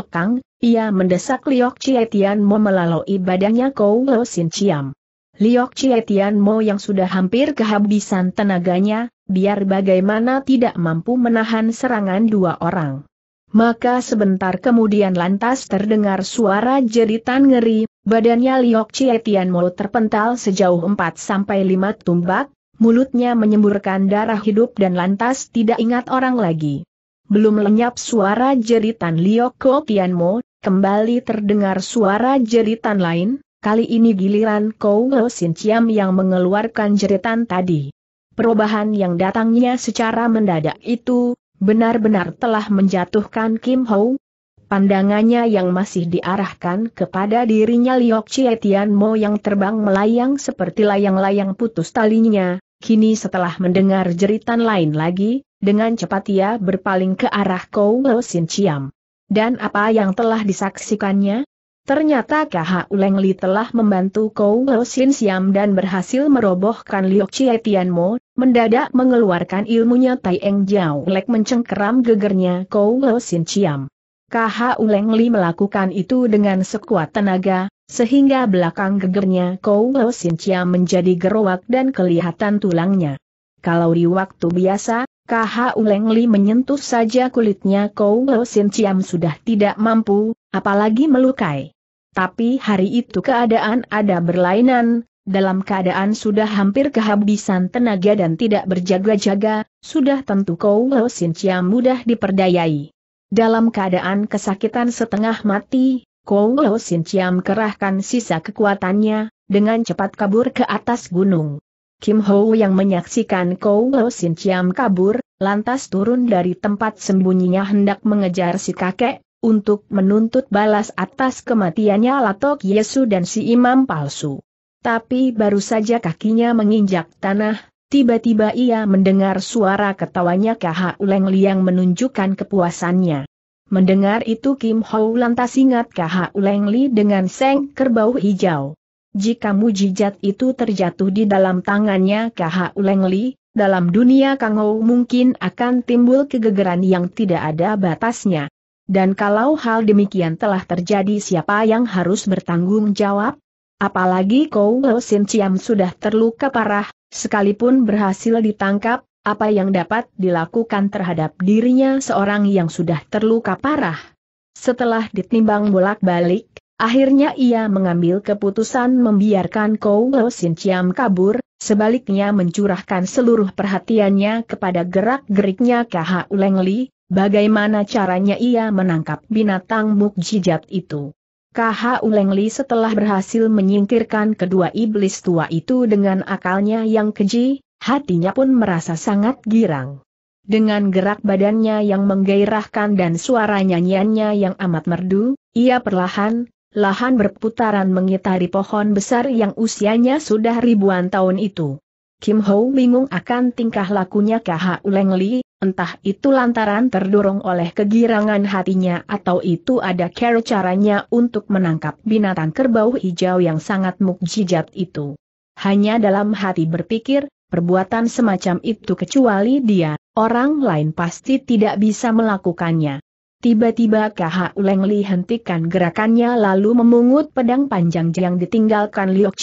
ia mendesak Liok Tian Mo melalui badannya Kou Lo Sin Chiam. Liok Tian Mo yang sudah hampir kehabisan tenaganya, biar bagaimana tidak mampu menahan serangan dua orang. Maka sebentar kemudian lantas terdengar suara jeritan ngeri, badannya Liok Cietian Mo terpental sejauh 4-5 tumbak, mulutnya menyemburkan darah hidup dan lantas tidak ingat orang lagi. Belum lenyap suara jeritan Liok Cietian Mo, kembali terdengar suara jeritan lain, kali ini giliran Kou Sin Chiam yang mengeluarkan jeritan tadi. Perubahan yang datangnya secara mendadak itu, benar-benar telah menjatuhkan Kim Ho. Pandangannya yang masih diarahkan kepada dirinya Liok Chie Tian Mo yang terbang melayang seperti layang-layang putus talinya, kini setelah mendengar jeritan lain lagi, dengan cepat ia berpaling ke arah Kou Lo Sin Chiam. Dan apa yang telah disaksikannya? Ternyata KH Uleng Li telah membantu Kou Lo Sin Siam dan berhasil merobohkan Liu Chie Tian Mo, mendadak mengeluarkan ilmunya Tai Eng Jiao Lek mencengkeram gegernya Kou Lo Sin Siam. KH Uleng Li melakukan itu dengan sekuat tenaga, sehingga belakang gegernya Kou Lo Sin Siam menjadi gerowak dan kelihatan tulangnya. Kalau di waktu biasa, KH Uleng Li menyentuh saja kulitnya Kou Lo Sin Ciam sudah tidak mampu, apalagi melukai. Tapi hari itu keadaan ada berlainan, dalam keadaan sudah hampir kehabisan tenaga dan tidak berjaga-jaga, sudah tentu kau Lo Sin mudah diperdayai. Dalam keadaan kesakitan setengah mati, Kou Lo Sin Chia kerahkan sisa kekuatannya, dengan cepat kabur ke atas gunung. Kim Ho yang menyaksikan Kou Lo Sin Chia kabur, lantas turun dari tempat sembunyinya hendak mengejar si kakek, untuk menuntut balas atas kematiannya Latok Yesu dan si imam palsu. Tapi baru saja kakinya menginjak tanah, tiba-tiba ia mendengar suara ketawanya KH Uleng Liang menunjukkan kepuasannya. Mendengar itu Kim Hou lantas ingat KH Uleng Li dengan seng kerbau hijau. Jika mujizat itu terjatuh di dalam tangannya KH Uleng Li, dalam dunia Kang Kangou mungkin akan timbul kegegeran yang tidak ada batasnya. Dan kalau hal demikian telah terjadi siapa yang harus bertanggung jawab? Apalagi Kou Sin Ciam sudah terluka parah, sekalipun berhasil ditangkap, apa yang dapat dilakukan terhadap dirinya seorang yang sudah terluka parah? Setelah ditimbang bolak-balik, Akhirnya ia mengambil keputusan membiarkan Kou Lo Sin Chiam kabur, sebaliknya mencurahkan seluruh perhatiannya kepada gerak-geriknya Kha Uleng Bagaimana caranya ia menangkap binatang mukjizat itu? KH Ulengli setelah berhasil menyingkirkan kedua iblis tua itu dengan akalnya yang keji, hatinya pun merasa sangat girang. Dengan gerak badannya yang menggairahkan dan suara nyanyiannya yang amat merdu, ia perlahan, lahan berputaran mengitari pohon besar yang usianya sudah ribuan tahun itu. Kim Ho bingung akan tingkah lakunya KH Ulengli Entah itu lantaran terdorong oleh kegirangan hatinya atau itu ada cara caranya untuk menangkap binatang kerbau hijau yang sangat mukjizat itu. Hanya dalam hati berpikir, perbuatan semacam itu kecuali dia, orang lain pasti tidak bisa melakukannya. Tiba-tiba KH Uleng hentikan gerakannya lalu memungut pedang panjang yang ditinggalkan Liok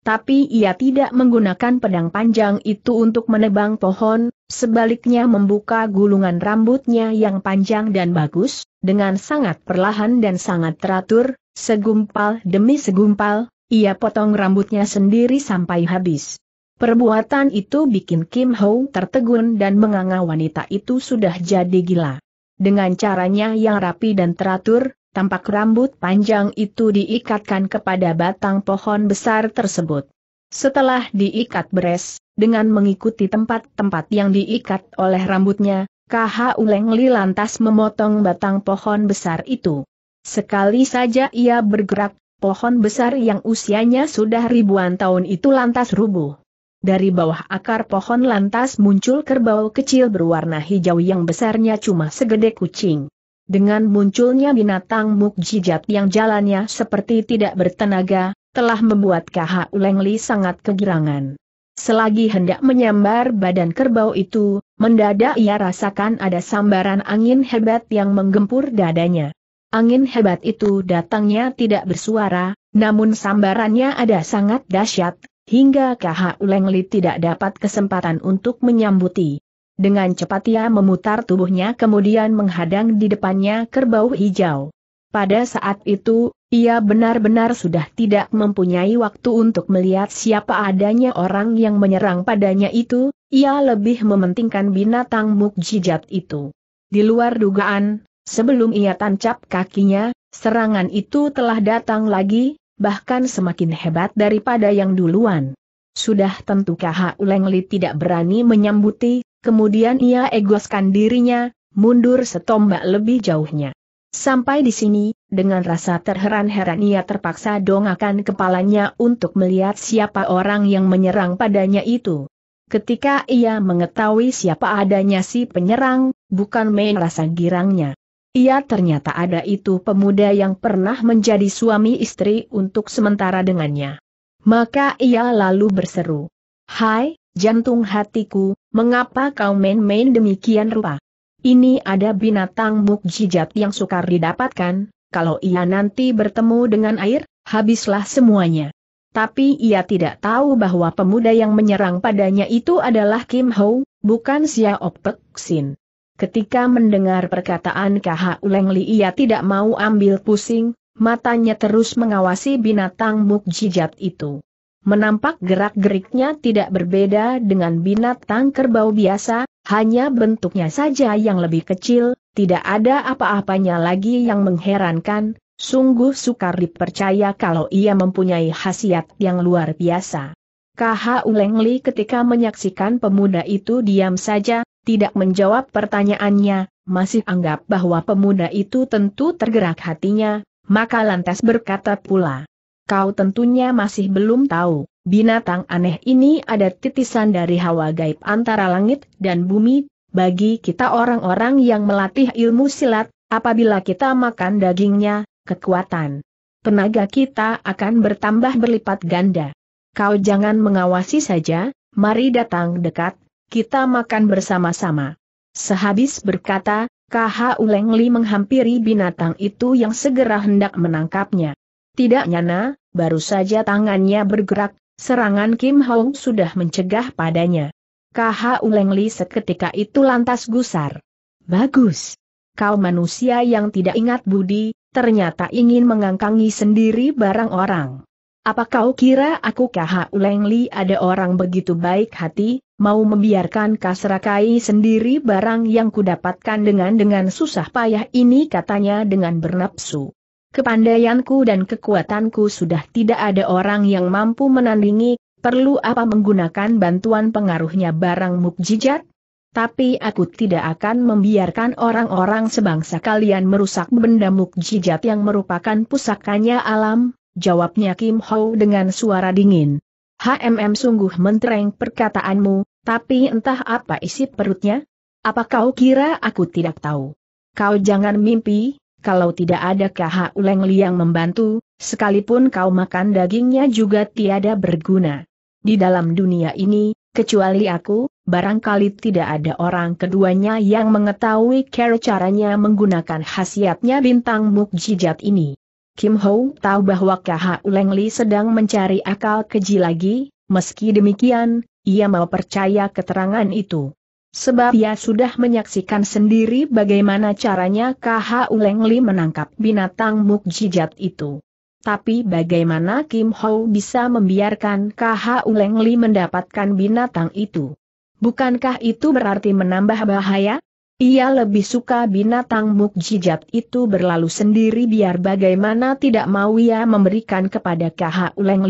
tapi ia tidak menggunakan pedang panjang itu untuk menebang pohon, sebaliknya membuka gulungan rambutnya yang panjang dan bagus, dengan sangat perlahan dan sangat teratur, segumpal demi segumpal, ia potong rambutnya sendiri sampai habis. Perbuatan itu bikin Kim Ho tertegun dan menganga wanita itu sudah jadi gila. Dengan caranya yang rapi dan teratur, tampak rambut panjang itu diikatkan kepada batang pohon besar tersebut. Setelah diikat beres, dengan mengikuti tempat-tempat yang diikat oleh rambutnya, KH Uleng Li lantas memotong batang pohon besar itu. Sekali saja ia bergerak, pohon besar yang usianya sudah ribuan tahun itu lantas rubuh. Dari bawah akar pohon lantas muncul kerbau kecil berwarna hijau yang besarnya cuma segede kucing. Dengan munculnya binatang mukjizat yang jalannya seperti tidak bertenaga, telah membuat KH Lengli sangat kegirangan. Selagi hendak menyambar badan kerbau itu, mendadak ia rasakan ada sambaran angin hebat yang menggempur dadanya. Angin hebat itu datangnya tidak bersuara, namun sambarannya ada sangat dahsyat, hingga KH Ulengli tidak dapat kesempatan untuk menyambuti. Dengan cepat ia memutar tubuhnya kemudian menghadang di depannya kerbau hijau. Pada saat itu, ia benar-benar sudah tidak mempunyai waktu untuk melihat siapa adanya orang yang menyerang padanya itu, ia lebih mementingkan binatang mukjizat itu. Di luar dugaan, sebelum ia tancap kakinya, serangan itu telah datang lagi, bahkan semakin hebat daripada yang duluan. Sudah tentu KH Ulengli tidak berani menyambuti, kemudian ia egoskan dirinya, mundur setombak lebih jauhnya. Sampai di sini, dengan rasa terheran-heran ia terpaksa dongakan kepalanya untuk melihat siapa orang yang menyerang padanya itu. Ketika ia mengetahui siapa adanya si penyerang, bukan main rasa girangnya. Ia ternyata ada itu pemuda yang pernah menjadi suami istri untuk sementara dengannya. Maka ia lalu berseru. Hai, Jantung hatiku, mengapa kau main-main demikian rupa? Ini ada binatang mukjizat yang sukar didapatkan, kalau ia nanti bertemu dengan air, habislah semuanya. Tapi ia tidak tahu bahwa pemuda yang menyerang padanya itu adalah Kim Ho, bukan Xiao Pek Sin. Ketika mendengar perkataan KH Uleng Li ia tidak mau ambil pusing, matanya terus mengawasi binatang mukjizat itu. Menampak gerak-geriknya tidak berbeda dengan binatang kerbau biasa, hanya bentuknya saja yang lebih kecil, tidak ada apa-apanya lagi yang mengherankan, sungguh sukar dipercaya kalau ia mempunyai khasiat yang luar biasa. KH Ulengli ketika menyaksikan pemuda itu diam saja, tidak menjawab pertanyaannya, masih anggap bahwa pemuda itu tentu tergerak hatinya, maka lantas berkata pula kau tentunya masih belum tahu, binatang aneh ini ada titisan dari hawa gaib antara langit dan bumi, bagi kita orang-orang yang melatih ilmu silat, apabila kita makan dagingnya, kekuatan tenaga kita akan bertambah berlipat ganda. Kau jangan mengawasi saja, mari datang dekat, kita makan bersama-sama. Sehabis berkata, KH Ulengli menghampiri binatang itu yang segera hendak menangkapnya. Tidak nyana, baru saja tangannya bergerak, serangan Kim Hong sudah mencegah padanya. KH Uleng Li seketika itu lantas gusar. Bagus. Kau manusia yang tidak ingat budi, ternyata ingin mengangkangi sendiri barang orang. Apa kau kira aku KH Uleng Li ada orang begitu baik hati, mau membiarkan kasrakai sendiri barang yang kudapatkan dengan dengan susah payah ini katanya dengan bernapsu. Kepandaianku dan kekuatanku sudah tidak ada orang yang mampu menandingi, perlu apa menggunakan bantuan pengaruhnya barang mukjizat? Tapi aku tidak akan membiarkan orang-orang sebangsa kalian merusak benda mukjizat yang merupakan pusakanya alam, jawabnya Kim Ho dengan suara dingin. HMM sungguh mentereng perkataanmu, tapi entah apa isi perutnya? Apa kau kira aku tidak tahu? Kau jangan mimpi, kalau tidak ada KH Li yang membantu, sekalipun kau makan dagingnya juga tiada berguna. Di dalam dunia ini, kecuali aku, barangkali tidak ada orang keduanya yang mengetahui cara caranya menggunakan khasiatnya bintang mukjizat ini. Kim Ho tahu bahwa KH Li sedang mencari akal keji lagi, meski demikian, ia mau percaya keterangan itu. Sebab ia sudah menyaksikan sendiri bagaimana caranya KH Uleng menangkap binatang mukjizat itu. Tapi bagaimana Kim Ho bisa membiarkan KH Uleng mendapatkan binatang itu? Bukankah itu berarti menambah bahaya? Ia lebih suka binatang mukjizat itu berlalu sendiri biar bagaimana tidak mau ia memberikan kepada KH Uleng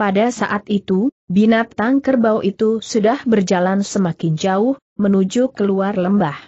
pada saat itu, binatang kerbau itu sudah berjalan semakin jauh, menuju keluar lembah.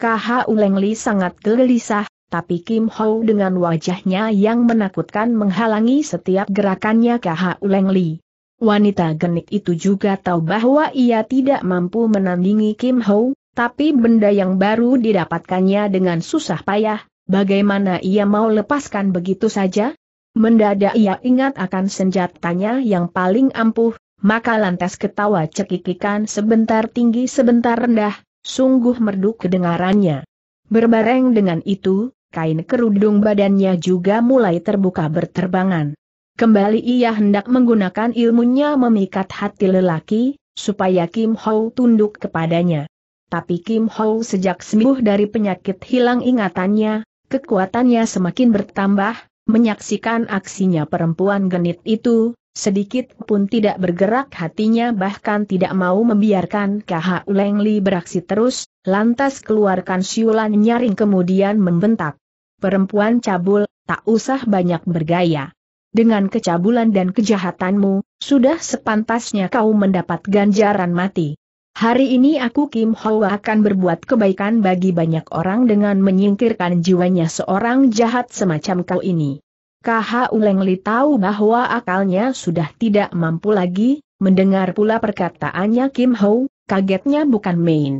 KH Ulengli sangat gelisah, tapi Kim Ho dengan wajahnya yang menakutkan menghalangi setiap gerakannya KH Ulengli. Wanita genik itu juga tahu bahwa ia tidak mampu menandingi Kim Ho, tapi benda yang baru didapatkannya dengan susah payah, bagaimana ia mau lepaskan begitu saja? Mendadak ia ingat akan senjatanya yang paling ampuh, maka lantas ketawa cekikikan sebentar tinggi sebentar rendah, sungguh merdu kedengarannya. Berbareng dengan itu, kain kerudung badannya juga mulai terbuka berterbangan. Kembali ia hendak menggunakan ilmunya memikat hati lelaki, supaya Kim Ho tunduk kepadanya. Tapi Kim Ho sejak sembuh dari penyakit hilang ingatannya, kekuatannya semakin bertambah, Menyaksikan aksinya perempuan genit itu, sedikit pun tidak bergerak hatinya bahkan tidak mau membiarkan KH Lengli beraksi terus, lantas keluarkan siulan nyaring kemudian membentak. Perempuan cabul, tak usah banyak bergaya. Dengan kecabulan dan kejahatanmu, sudah sepantasnya kau mendapat ganjaran mati. Hari ini aku Kim Ho akan berbuat kebaikan bagi banyak orang dengan menyingkirkan jiwanya seorang jahat semacam kau ini. KH Uleng Li tahu bahwa akalnya sudah tidak mampu lagi, mendengar pula perkataannya Kim Ho, kagetnya bukan main.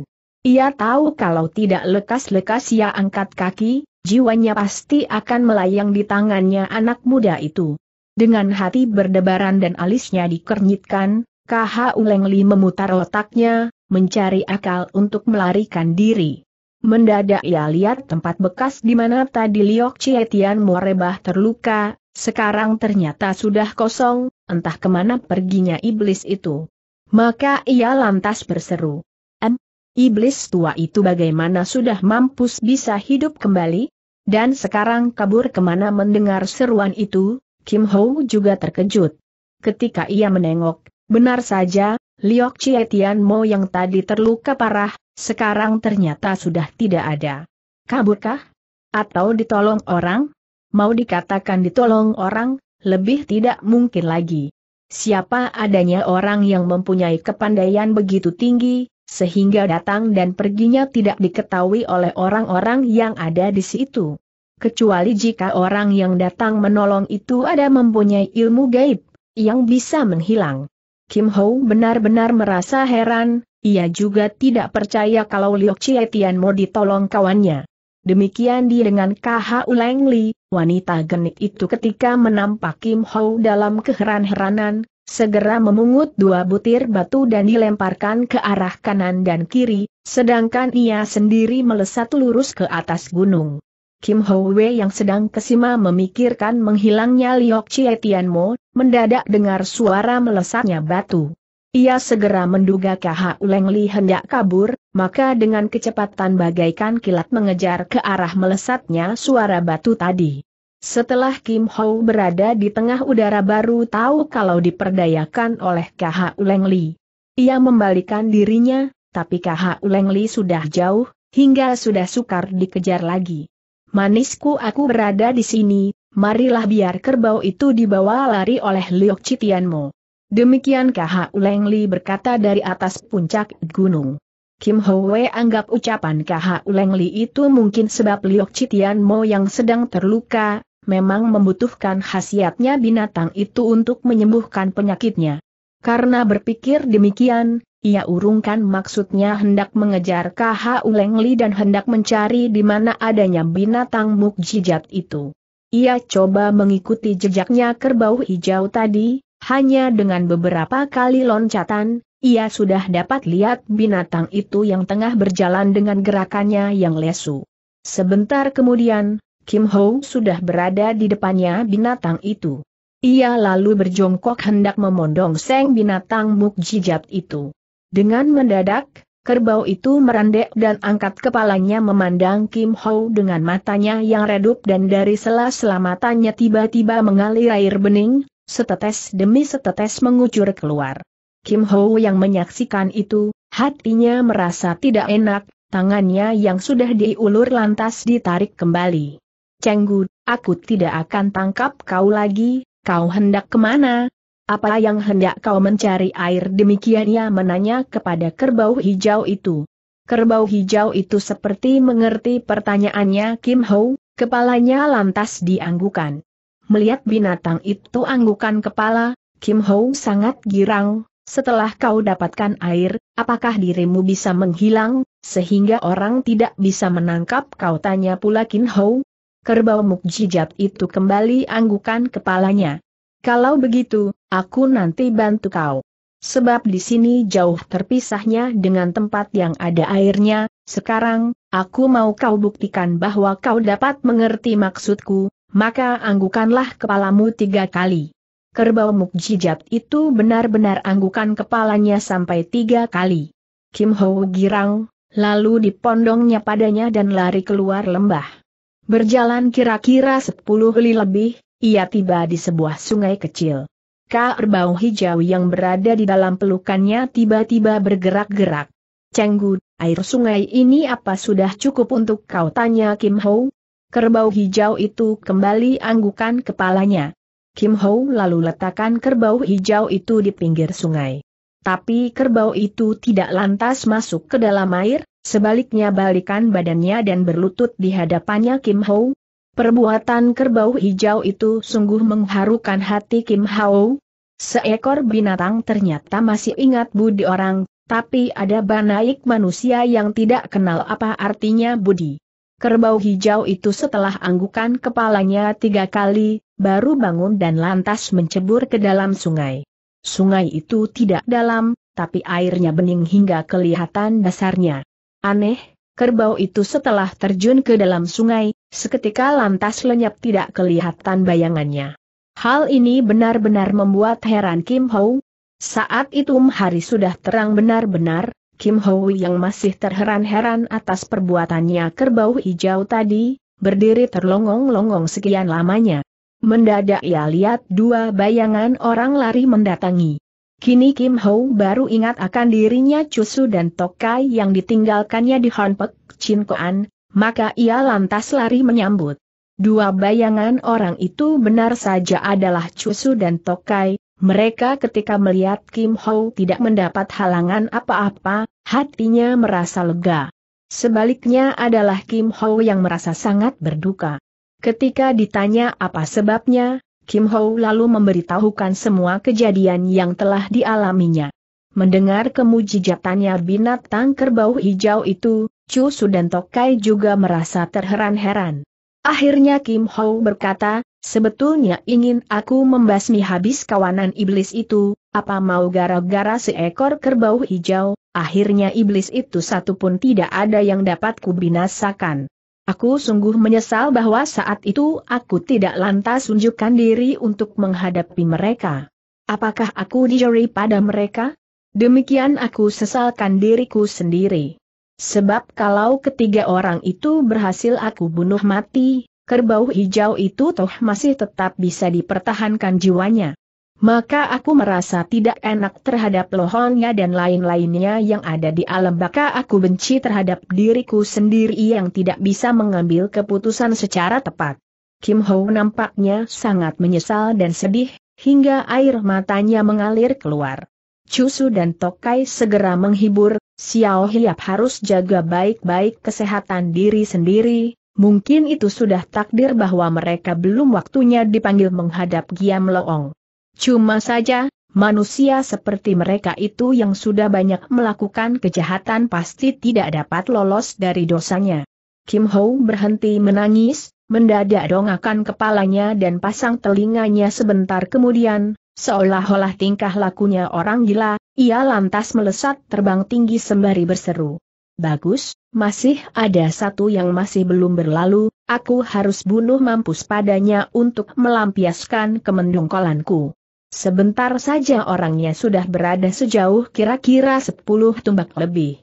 Ia tahu kalau tidak lekas-lekas ia angkat kaki, jiwanya pasti akan melayang di tangannya anak muda itu. Dengan hati berdebaran dan alisnya dikernyitkan, KH Uleng memutar otaknya, mencari akal untuk melarikan diri. Mendadak ia lihat tempat bekas di mana tadi Liok Chietian Morebah terluka, sekarang ternyata sudah kosong, entah kemana perginya iblis itu. Maka ia lantas berseru. Em, iblis tua itu bagaimana sudah mampus bisa hidup kembali? Dan sekarang kabur kemana mendengar seruan itu, Kim Ho juga terkejut. Ketika ia menengok, Benar saja, Liok Chietian Mo yang tadi terluka parah, sekarang ternyata sudah tidak ada. Kaburkah? Atau ditolong orang? Mau dikatakan ditolong orang, lebih tidak mungkin lagi. Siapa adanya orang yang mempunyai kepandaian begitu tinggi, sehingga datang dan perginya tidak diketahui oleh orang-orang yang ada di situ. Kecuali jika orang yang datang menolong itu ada mempunyai ilmu gaib, yang bisa menghilang. Kim Ho benar-benar merasa heran, ia juga tidak percaya kalau Liok Chie Tian mau ditolong kawannya. Demikian dia dengan KH Uleng Li, wanita genit itu ketika menampak Kim Ho dalam keheran-heranan, segera memungut dua butir batu dan dilemparkan ke arah kanan dan kiri, sedangkan ia sendiri melesat lurus ke atas gunung. Kim Ho Wei yang sedang kesima memikirkan menghilangnya Liok Chie Mo, mendadak dengar suara melesatnya batu. Ia segera menduga KH Uleng Li hendak kabur, maka dengan kecepatan bagaikan kilat mengejar ke arah melesatnya suara batu tadi. Setelah Kim Ho berada di tengah udara baru tahu kalau diperdayakan oleh KH Uleng Li. Ia membalikan dirinya, tapi KH Uleng Li sudah jauh, hingga sudah sukar dikejar lagi manisku aku berada di sini, marilah biar kerbau itu dibawa lari oleh Liok Citianmu. Demikian KH Uleng Li berkata dari atas puncak gunung. Kim Ho Wei anggap ucapan KH Uleng Li itu mungkin sebab Liok Citianmo yang sedang terluka, memang membutuhkan khasiatnya binatang itu untuk menyembuhkan penyakitnya. Karena berpikir demikian, ia urungkan maksudnya hendak mengejar KH Ulengli dan hendak mencari di mana adanya binatang mukjizat itu. Ia coba mengikuti jejaknya kerbau hijau tadi, hanya dengan beberapa kali loncatan, ia sudah dapat lihat binatang itu yang tengah berjalan dengan gerakannya yang lesu. Sebentar kemudian, Kim Ho sudah berada di depannya binatang itu. Ia lalu berjongkok hendak memondong seng binatang mukjizat itu. Dengan mendadak, kerbau itu merendek dan angkat kepalanya memandang Kim Ho dengan matanya yang redup dan dari sela-sela matanya tiba-tiba mengalir air bening, setetes demi setetes mengucur keluar. Kim Ho yang menyaksikan itu, hatinya merasa tidak enak, tangannya yang sudah diulur lantas ditarik kembali. Cenggu, aku tidak akan tangkap kau lagi, kau hendak kemana, apa yang hendak kau mencari air demikian ia menanya kepada kerbau hijau itu. Kerbau hijau itu seperti mengerti pertanyaannya Kim Ho, kepalanya lantas dianggukan. Melihat binatang itu anggukan kepala, Kim Ho sangat girang, setelah kau dapatkan air, apakah dirimu bisa menghilang, sehingga orang tidak bisa menangkap kau tanya pula Kim Ho. Kerbau mukjijat itu kembali anggukan kepalanya. Kalau begitu, aku nanti bantu kau. Sebab di sini jauh terpisahnya dengan tempat yang ada airnya, sekarang, aku mau kau buktikan bahwa kau dapat mengerti maksudku, maka anggukanlah kepalamu tiga kali. Kerbau mukjijat itu benar-benar anggukan kepalanya sampai tiga kali. Kim Ho girang, lalu dipondongnya padanya dan lari keluar lembah. Berjalan kira-kira sepuluh li lebih, ia tiba di sebuah sungai kecil. Kerbau hijau yang berada di dalam pelukannya tiba-tiba bergerak-gerak. Cenggu, air sungai ini apa sudah cukup untuk kau tanya Kim Ho? Kerbau hijau itu kembali anggukan kepalanya. Kim Ho lalu letakkan kerbau hijau itu di pinggir sungai. Tapi kerbau itu tidak lantas masuk ke dalam air, sebaliknya balikan badannya dan berlutut di hadapannya Kim Ho, Perbuatan kerbau hijau itu sungguh mengharukan hati Kim Hao. Seekor binatang ternyata masih ingat budi orang, tapi ada banaik manusia yang tidak kenal apa artinya budi. Kerbau hijau itu setelah anggukan kepalanya tiga kali, baru bangun dan lantas mencebur ke dalam sungai. Sungai itu tidak dalam, tapi airnya bening hingga kelihatan dasarnya. Aneh, kerbau itu setelah terjun ke dalam sungai, Seketika lantas lenyap tidak kelihatan bayangannya. Hal ini benar-benar membuat heran Kim Ho. Saat itu hari sudah terang benar-benar, Kim Ho yang masih terheran-heran atas perbuatannya kerbau hijau tadi, berdiri terlongong-longong sekian lamanya. Mendadak ia lihat dua bayangan orang lari mendatangi. Kini Kim Ho baru ingat akan dirinya Cusu dan Tokai yang ditinggalkannya di Hanpek, Koan, maka ia lantas lari menyambut. Dua bayangan orang itu benar saja adalah Cusu dan Tokai, mereka ketika melihat Kim Ho tidak mendapat halangan apa-apa, hatinya merasa lega. Sebaliknya adalah Kim Ho yang merasa sangat berduka. Ketika ditanya apa sebabnya, Kim Ho lalu memberitahukan semua kejadian yang telah dialaminya. Mendengar kemujijatannya binatang kerbau hijau itu, Su dan Tokai juga merasa terheran-heran. Akhirnya Kim Ho berkata, sebetulnya ingin aku membasmi habis kawanan iblis itu, apa mau gara-gara seekor kerbau hijau, akhirnya iblis itu satu pun tidak ada yang dapat kubinasakan. Aku sungguh menyesal bahwa saat itu aku tidak lantas tunjukkan diri untuk menghadapi mereka. Apakah aku dijeri pada mereka? Demikian aku sesalkan diriku sendiri. Sebab kalau ketiga orang itu berhasil aku bunuh mati, kerbau hijau itu toh masih tetap bisa dipertahankan jiwanya. Maka aku merasa tidak enak terhadap lohongnya dan lain-lainnya yang ada di alam baka aku benci terhadap diriku sendiri yang tidak bisa mengambil keputusan secara tepat. Kim Ho nampaknya sangat menyesal dan sedih, hingga air matanya mengalir keluar. Cusu dan Tokai segera menghibur, Xiao Hiap harus jaga baik-baik kesehatan diri sendiri, mungkin itu sudah takdir bahwa mereka belum waktunya dipanggil menghadap Giam Loong. Cuma saja, Manusia seperti mereka itu yang sudah banyak melakukan kejahatan pasti tidak dapat lolos dari dosanya. Kim Ho berhenti menangis, mendadak dongakan kepalanya dan pasang telinganya sebentar kemudian, Seolah-olah tingkah lakunya orang gila, ia lantas melesat terbang tinggi sembari berseru. Bagus, masih ada satu yang masih belum berlalu, aku harus bunuh mampus padanya untuk melampiaskan kemendungkolanku. Sebentar saja orangnya sudah berada sejauh kira-kira sepuluh tumbak lebih.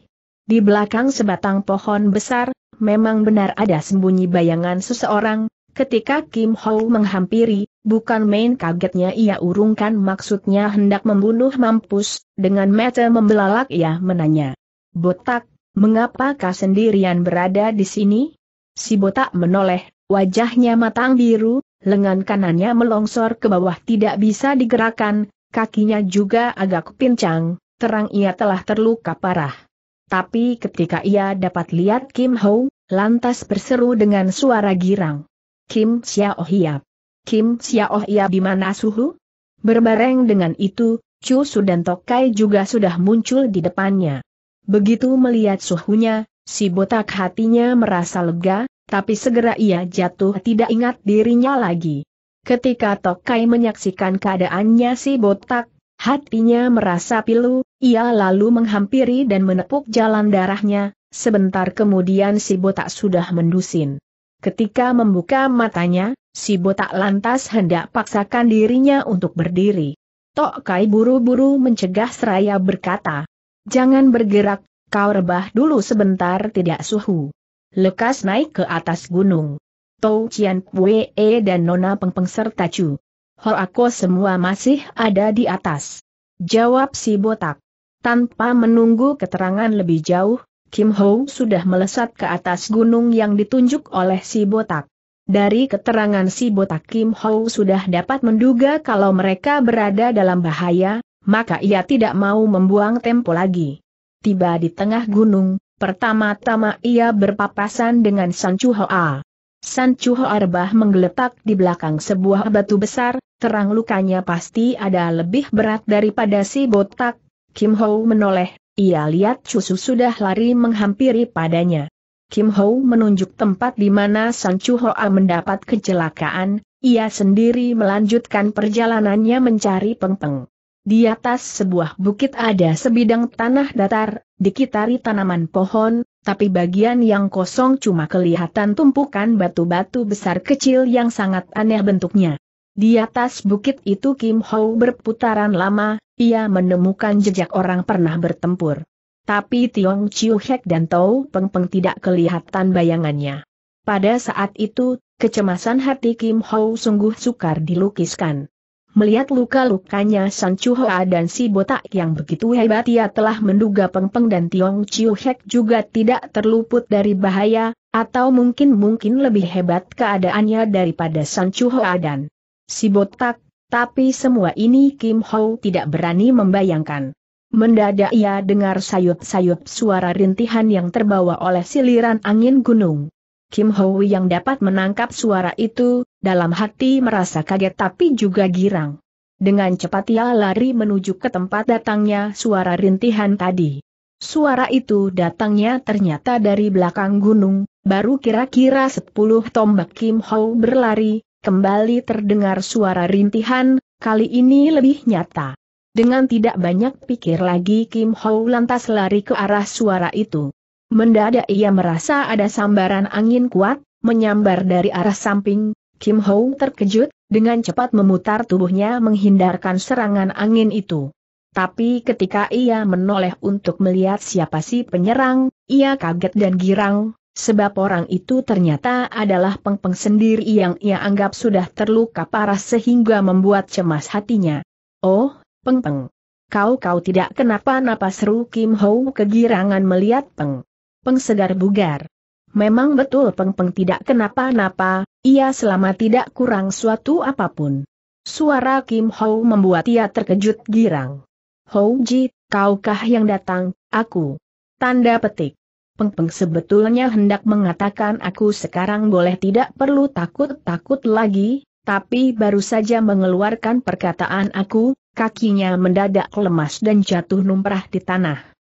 Di belakang sebatang pohon besar, memang benar ada sembunyi bayangan seseorang, Ketika Kim Ho menghampiri, bukan main kagetnya ia urungkan maksudnya hendak membunuh mampus, dengan mata membelalak ia menanya. Botak, mengapa kau sendirian berada di sini? Si botak menoleh, wajahnya matang biru, lengan kanannya melongsor ke bawah tidak bisa digerakkan, kakinya juga agak pincang, terang ia telah terluka parah. Tapi ketika ia dapat lihat Kim Ho, lantas berseru dengan suara girang. Kim Xiao Hiap. Kim Xiao Hiap di mana suhu? Berbareng dengan itu, Chu Su dan Tokai juga sudah muncul di depannya. Begitu melihat suhunya, si botak hatinya merasa lega, tapi segera ia jatuh tidak ingat dirinya lagi. Ketika Tokai menyaksikan keadaannya si botak, hatinya merasa pilu, ia lalu menghampiri dan menepuk jalan darahnya, sebentar kemudian si botak sudah mendusin. Ketika membuka matanya, si botak lantas hendak paksakan dirinya untuk berdiri. Tok Kai buru-buru mencegah seraya berkata, Jangan bergerak, kau rebah dulu sebentar tidak suhu. Lekas naik ke atas gunung. Tou Cian Pue e dan Nona Pengpeng serta Chu. Hoako semua masih ada di atas. Jawab si botak. Tanpa menunggu keterangan lebih jauh, Kim Ho sudah melesat ke atas gunung yang ditunjuk oleh si botak. Dari keterangan si botak Kim Ho sudah dapat menduga kalau mereka berada dalam bahaya, maka ia tidak mau membuang tempo lagi. Tiba di tengah gunung, pertama-tama ia berpapasan dengan San Chu Hoa. San Chu Hoa rebah menggeletak di belakang sebuah batu besar, terang lukanya pasti ada lebih berat daripada si botak, Kim Ho menoleh ia lihat Chusu sudah lari menghampiri padanya. Kim Ho menunjuk tempat di mana Sang Chu Hoa mendapat kecelakaan, ia sendiri melanjutkan perjalanannya mencari Peng Peng. Di atas sebuah bukit ada sebidang tanah datar, dikitari tanaman pohon, tapi bagian yang kosong cuma kelihatan tumpukan batu-batu besar kecil yang sangat aneh bentuknya. Di atas bukit itu Kim Ho berputaran lama, ia menemukan jejak orang pernah bertempur. Tapi Tiong Chiu Hek dan Tau Peng Peng tidak kelihatan bayangannya. Pada saat itu, kecemasan hati Kim Ho sungguh sukar dilukiskan. Melihat luka-lukanya San Chu Hoa dan si botak yang begitu hebat ia telah menduga Peng Peng dan Tiong Chiu Hek juga tidak terluput dari bahaya, atau mungkin-mungkin lebih hebat keadaannya daripada San Chu Hoa dan si botak, tapi semua ini Kim Ho tidak berani membayangkan. Mendadak ia dengar sayup-sayup suara rintihan yang terbawa oleh siliran angin gunung. Kim Ho yang dapat menangkap suara itu, dalam hati merasa kaget tapi juga girang. Dengan cepat ia lari menuju ke tempat datangnya suara rintihan tadi. Suara itu datangnya ternyata dari belakang gunung, baru kira-kira sepuluh tombak Kim Ho berlari, kembali terdengar suara rintihan, kali ini lebih nyata. Dengan tidak banyak pikir lagi Kim Ho lantas lari ke arah suara itu. Mendadak ia merasa ada sambaran angin kuat, menyambar dari arah samping, Kim Ho terkejut, dengan cepat memutar tubuhnya menghindarkan serangan angin itu. Tapi ketika ia menoleh untuk melihat siapa si penyerang, ia kaget dan girang, sebab orang itu ternyata adalah pengpeng -peng sendiri yang ia anggap sudah terluka parah sehingga membuat cemas hatinya. Oh, pengpeng. Kau-kau tidak kenapa-napa seru Kim Ho kegirangan melihat peng. Peng segar bugar. Memang betul pengpeng -peng tidak kenapa-napa, ia selama tidak kurang suatu apapun. Suara Kim Ho membuat ia terkejut girang. Ho Ji, kaukah yang datang, aku? Tanda petik. Peng Peng sebetulnya hendak mengatakan aku sekarang boleh tidak perlu takut-takut lagi, tapi baru saja mengeluarkan perkataan aku, kakinya mendadak lemas dan jatuh numprah di tanah.